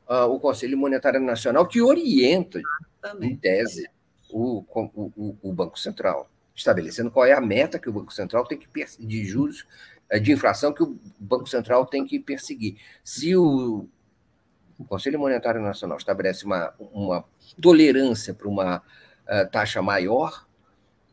Speaker 1: uh, o Conselho Monetário Nacional, que orienta, Também. em tese, o, o, o, Banco Central, estabelecendo qual é a meta que o Banco Central tem que de juros, eh, de inflação que o Banco Central tem que perseguir. Se o, o Conselho Monetário Nacional estabelece uma, uma tolerância para uma uh, taxa maior,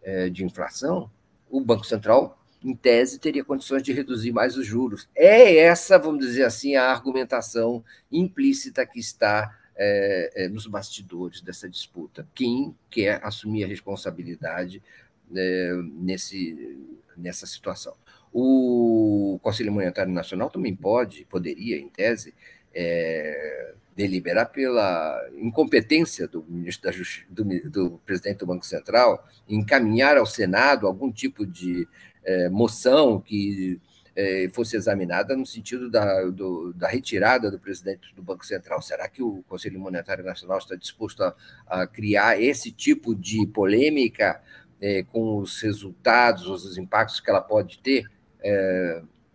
Speaker 1: é, de inflação, o Banco Central, em tese, teria condições de reduzir mais os juros. É essa, vamos dizer assim, a argumentação implícita que está é, é, nos bastidores dessa disputa. Quem quer assumir a responsabilidade né, nesse, nessa situação? O Conselho Monetário Nacional também pode, poderia, em tese, é, deliberar pela incompetência do ministro da do, do, presidente do Banco Central, encaminhar ao Senado algum tipo de eh, moção que eh, fosse examinada no sentido da, do, da retirada do presidente do Banco Central. Será que o Conselho Monetário Nacional está disposto a, a criar esse tipo de polêmica eh, com os resultados, os impactos que ela pode ter?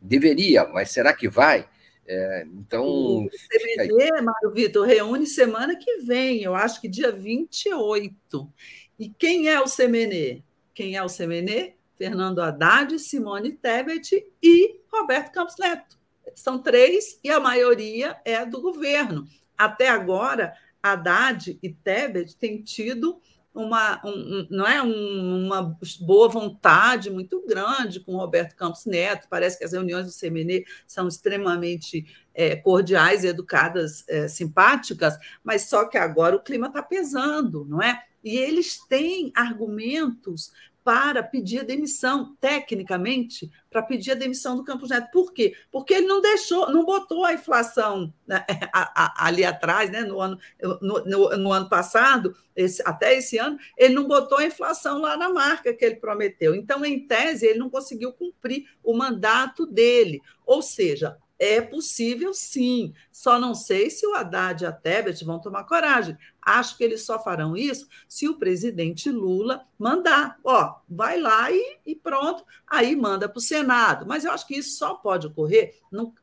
Speaker 1: deveria, mas será que vai? É, então. O
Speaker 2: CBD, Mário Vitor, reúne semana que vem, eu acho que dia 28. E quem é o Semenê? Quem é o Semenê? Fernando Haddad, Simone Tebet e Roberto Campos Neto. São três e a maioria é do governo. Até agora, Haddad e Tebet têm tido uma, um, não é? Um, uma boa vontade muito grande com o Roberto Campos Neto. Parece que as reuniões do CMN são extremamente é, cordiais, educadas, é, simpáticas, mas só que agora o clima está pesando, não é? E eles têm argumentos para pedir a demissão, tecnicamente, para pedir a demissão do Campos Neto. Por quê? Porque ele não deixou, não botou a inflação né, a, a, ali atrás, né, no, ano, no, no, no ano passado, esse, até esse ano, ele não botou a inflação lá na marca que ele prometeu. Então, em tese, ele não conseguiu cumprir o mandato dele. Ou seja, é possível, sim. Só não sei se o Haddad e a Tebet vão tomar coragem. Acho que eles só farão isso se o presidente Lula mandar. Ó, vai lá e, e pronto, aí manda para o Senado. Mas eu acho que isso só pode ocorrer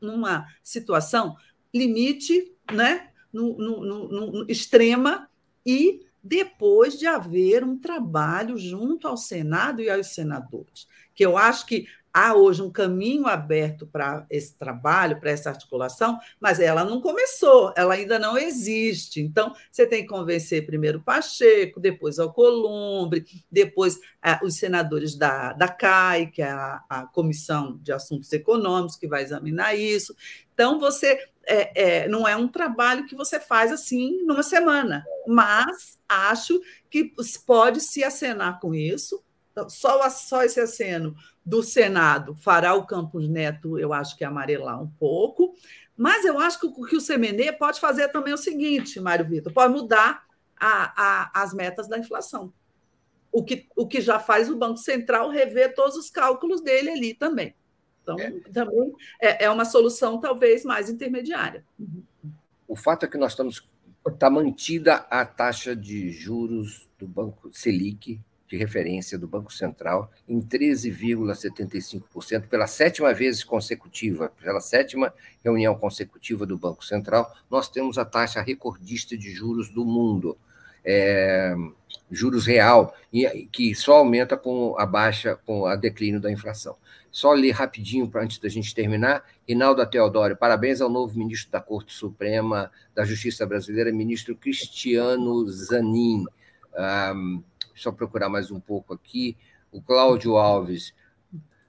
Speaker 2: numa situação limite, né? No, no, no, no extrema e depois de haver um trabalho junto ao Senado e aos senadores, que eu acho que há hoje um caminho aberto para esse trabalho, para essa articulação, mas ela não começou, ela ainda não existe. Então, você tem que convencer primeiro Pacheco, depois Columbre, depois eh, os senadores da, da CAI, que é a, a Comissão de Assuntos Econômicos, que vai examinar isso. Então, você é, é, não é um trabalho que você faz assim numa semana, mas acho que pode se acenar com isso. Então, só, só esse aceno do Senado fará o Campos Neto, eu acho que amarelar um pouco, mas eu acho que o que o CMNE pode fazer também é o seguinte, Mário Vitor, pode mudar a, a, as metas da inflação. O que, o que já faz o Banco Central rever todos os cálculos dele ali também. Então, é. também é, é, uma solução talvez mais intermediária.
Speaker 1: O fato é que nós estamos está mantida a taxa de juros do Banco Selic de referência do Banco Central em 13,75% pela sétima vez consecutiva, pela sétima reunião consecutiva do Banco Central, nós temos a taxa recordista de juros do mundo, é, juros real, e, que só aumenta com a baixa, com a declínio da inflação. Só ler rapidinho para antes da gente terminar, Rinaldo Teodoro, parabéns ao novo ministro da Corte Suprema da Justiça Brasileira, ministro Cristiano Zanin. Um, ah, só procurar mais um pouco aqui. O Cláudio Alves.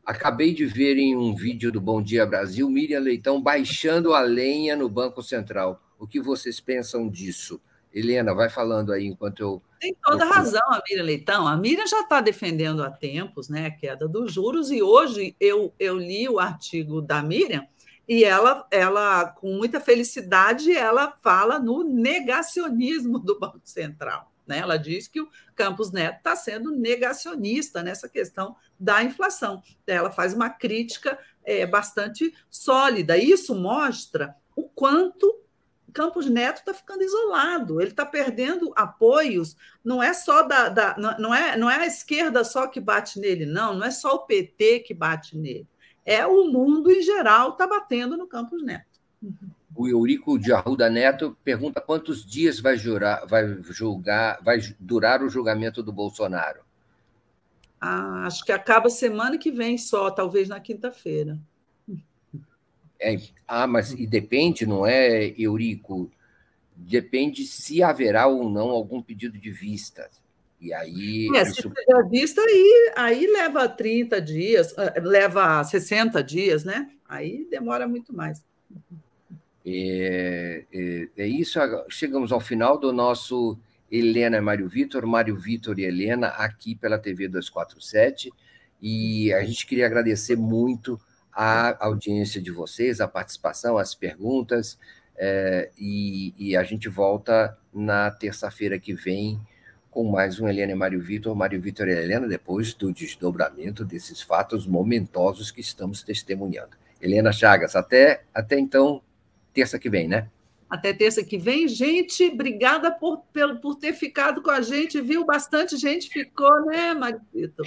Speaker 1: Acabei de ver em um vídeo do Bom Dia Brasil Miriam Leitão baixando a lenha no Banco Central. O que vocês pensam disso? Helena, vai falando aí enquanto eu.
Speaker 2: Tem toda eu... razão a Miriam Leitão. A Miriam já está defendendo há tempos né, a queda dos juros, e hoje eu, eu li o artigo da Miriam e ela, ela, com muita felicidade, ela fala no negacionismo do Banco Central. Né? Ela diz que o Campos Neto está sendo negacionista nessa questão da inflação. Ela faz uma crítica é, bastante sólida. Isso mostra o quanto Campos Neto está ficando isolado, ele está perdendo apoios. Não é só da, da, não, é, não é a esquerda só que bate nele, não, não é só o PT que bate nele. É o mundo em geral está batendo no Campos Neto.
Speaker 1: Uhum. O Eurico de Arruda Neto pergunta quantos dias vai, jurar, vai, julgar, vai durar
Speaker 2: o julgamento do Bolsonaro. Ah, acho que acaba semana que vem só, talvez na quinta-feira.
Speaker 1: É, ah, mas e depende, não é, Eurico? Depende se haverá ou não algum pedido de vista. E aí. É, isso... se
Speaker 2: tiver vista, aí, aí leva 30 dias, eh, leva 60 dias, né? Aí demora muito mais.
Speaker 1: É, é, é, isso. Chegamos ao final do nosso Helena e Mário Vitor, Mário Vitor e Helena, aqui pela TV 247. E a gente queria agradecer muito a audiência de vocês, a participação, as perguntas. É, e, e, a gente volta na terça-feira que vem com mais um Helena e Mário Vitor, Mário Vitor e Helena, depois do desdobramento desses fatos momentosos que estamos testemunhando. Helena Chagas, até, até então, terça que vem, né?
Speaker 2: Até terça que vem. Gente, obrigada por, pelo, por ter ficado com a gente, viu? Bastante gente ficou, né, Marquito?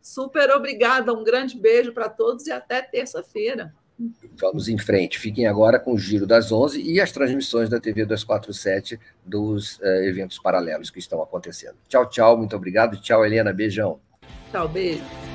Speaker 2: Super obrigada, um grande beijo para todos e até terça-feira. Vamos
Speaker 1: em frente. Fiquem agora com o Giro das 11 e as transmissões da TV 247 dos uh, eventos paralelos que estão acontecendo. Tchau, tchau. Muito obrigado. Tchau, Helena. Beijão.
Speaker 2: Tchau, beijo.